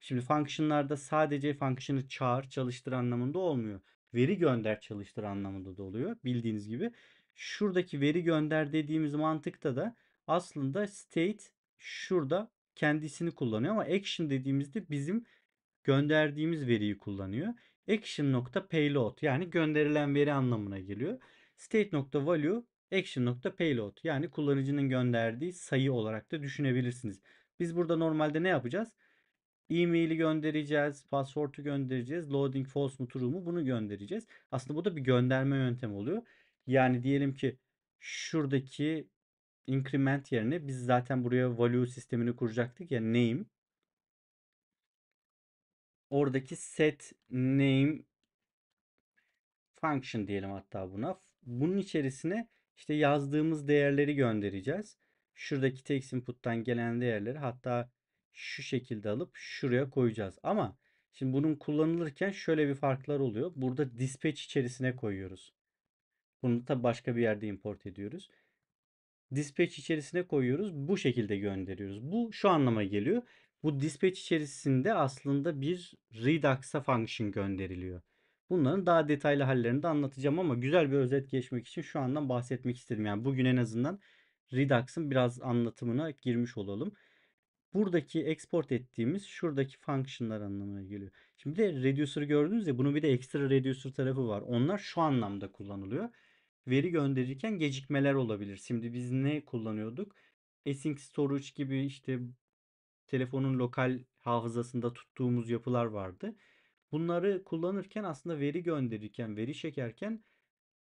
Şimdi function'larda sadece function'ı çağır çalıştır anlamında olmuyor veri gönder çalıştır anlamında da oluyor. Bildiğiniz gibi şuradaki veri gönder dediğimiz mantıkta da aslında state şurada kendisini kullanıyor ama action dediğimizde bizim gönderdiğimiz veriyi kullanıyor. Action nokta payload yani gönderilen veri anlamına geliyor. State nokta value action nokta payload yani kullanıcının gönderdiği sayı olarak da düşünebilirsiniz. Biz burada normalde ne yapacağız? E-mail'i göndereceğiz, password'u göndereceğiz, loading false mu true mu bunu göndereceğiz. Aslında bu da bir gönderme yöntemi oluyor. Yani diyelim ki şuradaki increment yerine biz zaten buraya value sistemini kuracaktık ya name. Oradaki set name function diyelim hatta buna. Bunun içerisine işte yazdığımız değerleri göndereceğiz. Şuradaki text input'tan gelen değerleri hatta şu şekilde alıp şuraya koyacağız. Ama şimdi bunun kullanılırken şöyle bir farklar oluyor. Burada dispatch içerisine koyuyoruz. Bunu da başka bir yerde import ediyoruz. Dispatch içerisine koyuyoruz. Bu şekilde gönderiyoruz. Bu şu anlama geliyor. Bu dispatch içerisinde aslında bir redux'a function gönderiliyor. Bunların daha detaylı hallerini de anlatacağım ama güzel bir özet geçmek için şu andan bahsetmek istedim. Yani bugün en azından Redux'ın biraz anlatımına girmiş olalım buradaki export ettiğimiz şuradaki function'lar anlamına geliyor. Şimdi de reducer gördünüz ya bunun bir de ekstra reducer tarafı var. Onlar şu anlamda kullanılıyor. Veri gönderirken gecikmeler olabilir. Şimdi biz ne kullanıyorduk? Async storage gibi işte telefonun lokal hafızasında tuttuğumuz yapılar vardı. Bunları kullanırken aslında veri gönderirken, veri çekerken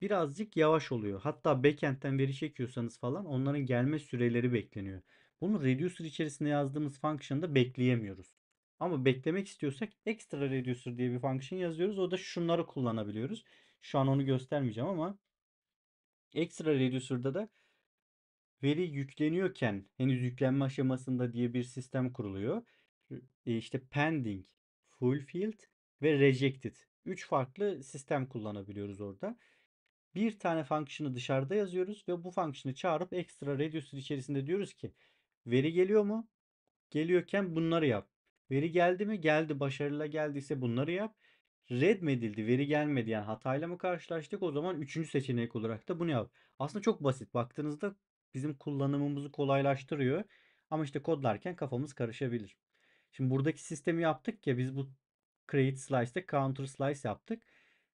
birazcık yavaş oluyor. Hatta backend'den veri çekiyorsanız falan onların gelme süreleri bekleniyor. Bunu reducer içerisinde yazdığımız function'da bekleyemiyoruz. Ama beklemek istiyorsak extra reducer diye bir function yazıyoruz. O da şunları kullanabiliyoruz. Şu an onu göstermeyeceğim ama extra reducer'da da veri yükleniyorken henüz yüklenme aşamasında diye bir sistem kuruluyor. E, işte pending, fulfilled ve rejected. 3 farklı sistem kullanabiliyoruz orada. Bir tane function'ı dışarıda yazıyoruz ve bu function'ı çağırıp extra reducer içerisinde diyoruz ki Veri geliyor mu? Geliyorken bunları yap. Veri geldi mi? Geldi. Başarıyla geldiyse bunları yap. Red mi edildi? Veri gelmedi. Yani hatayla mı karşılaştık? O zaman üçüncü seçenek olarak da bunu yap. Aslında çok basit. Baktığınızda bizim kullanımımızı kolaylaştırıyor. Ama işte kodlarken kafamız karışabilir. Şimdi buradaki sistemi yaptık ya biz bu create slice'de counter slice yaptık.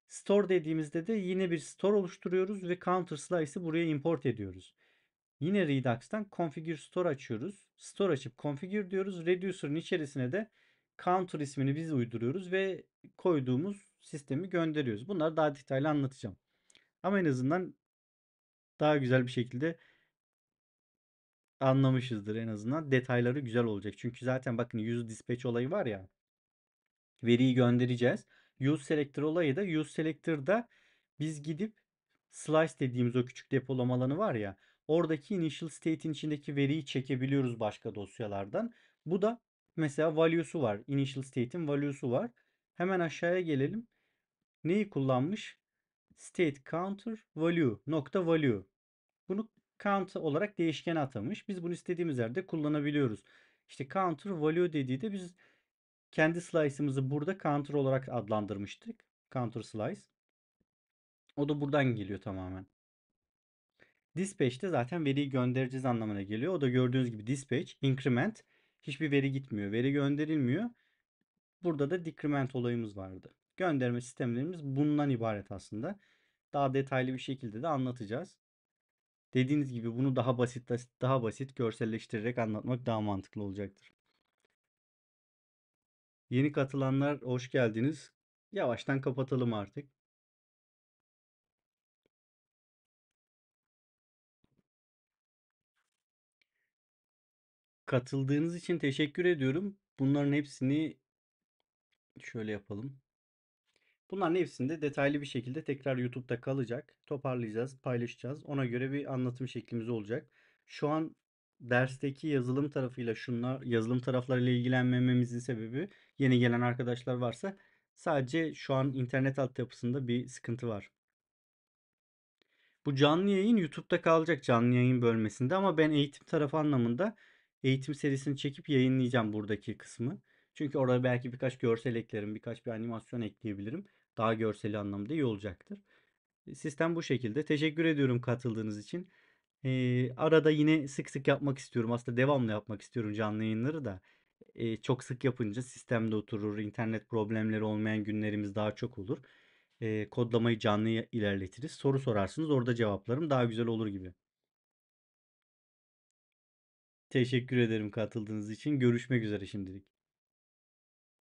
Store dediğimizde de yine bir store oluşturuyoruz ve counter slice'ı buraya import ediyoruz. Yine Redux'tan Configure Store açıyoruz. Store açıp Configure diyoruz. Reducer'ın içerisine de Counter ismini biz uyduruyoruz ve koyduğumuz sistemi gönderiyoruz. Bunları daha detaylı anlatacağım. Ama en azından daha güzel bir şekilde anlamışızdır en azından. Detayları güzel olacak. Çünkü zaten bakın use dispatch olayı var ya. Veriyi göndereceğiz. Use selector olayı da use selector'da biz gidip slice dediğimiz o küçük depolama alanı var ya oradaki initial state'in içindeki veriyi çekebiliyoruz başka dosyalardan. Bu da mesela value'su var. Initial state'in value'su var. Hemen aşağıya gelelim. Neyi kullanmış? State counter value nokta value. Bunu count olarak değişkene atamış. Biz bunu istediğimiz yerde kullanabiliyoruz. İşte counter value dediği de biz kendi slice'ımızı burada counter olarak adlandırmıştık. Counter slice. O da buradan geliyor tamamen. Dispatch de zaten veriyi göndereceğiz anlamına geliyor. O da gördüğünüz gibi dispatch, increment hiçbir veri gitmiyor. Veri gönderilmiyor. Burada da decrement olayımız vardı. Gönderme sistemlerimiz bundan ibaret aslında. Daha detaylı bir şekilde de anlatacağız. Dediğiniz gibi bunu daha basit daha basit görselleştirerek anlatmak daha mantıklı olacaktır. Yeni katılanlar hoş geldiniz. Yavaştan kapatalım artık. Katıldığınız için teşekkür ediyorum. Bunların hepsini şöyle yapalım. Bunların hepsinde detaylı bir şekilde tekrar YouTube'da kalacak. Toparlayacağız, paylaşacağız. Ona göre bir anlatım şeklimiz olacak. Şu an dersteki yazılım tarafıyla şunlar yazılım taraflarıyla ilgilenmememizin sebebi yeni gelen arkadaşlar varsa sadece şu an internet altyapısında bir sıkıntı var. Bu canlı yayın YouTube'da kalacak canlı yayın bölmesinde ama ben eğitim tarafı anlamında eğitim serisini çekip yayınlayacağım buradaki kısmı. Çünkü orada belki birkaç görsel eklerim, birkaç bir animasyon ekleyebilirim. Daha görseli anlamda iyi olacaktır. E, sistem bu şekilde. Teşekkür ediyorum katıldığınız için. Ee, arada yine sık sık yapmak istiyorum. Aslında devamlı yapmak istiyorum canlı yayınları da. Ee, çok sık yapınca sistemde oturur. İnternet problemleri olmayan günlerimiz daha çok olur. Ee, kodlamayı canlı ilerletiriz. Soru sorarsınız orada cevaplarım daha güzel olur gibi. Teşekkür ederim katıldığınız için. Görüşmek üzere şimdilik.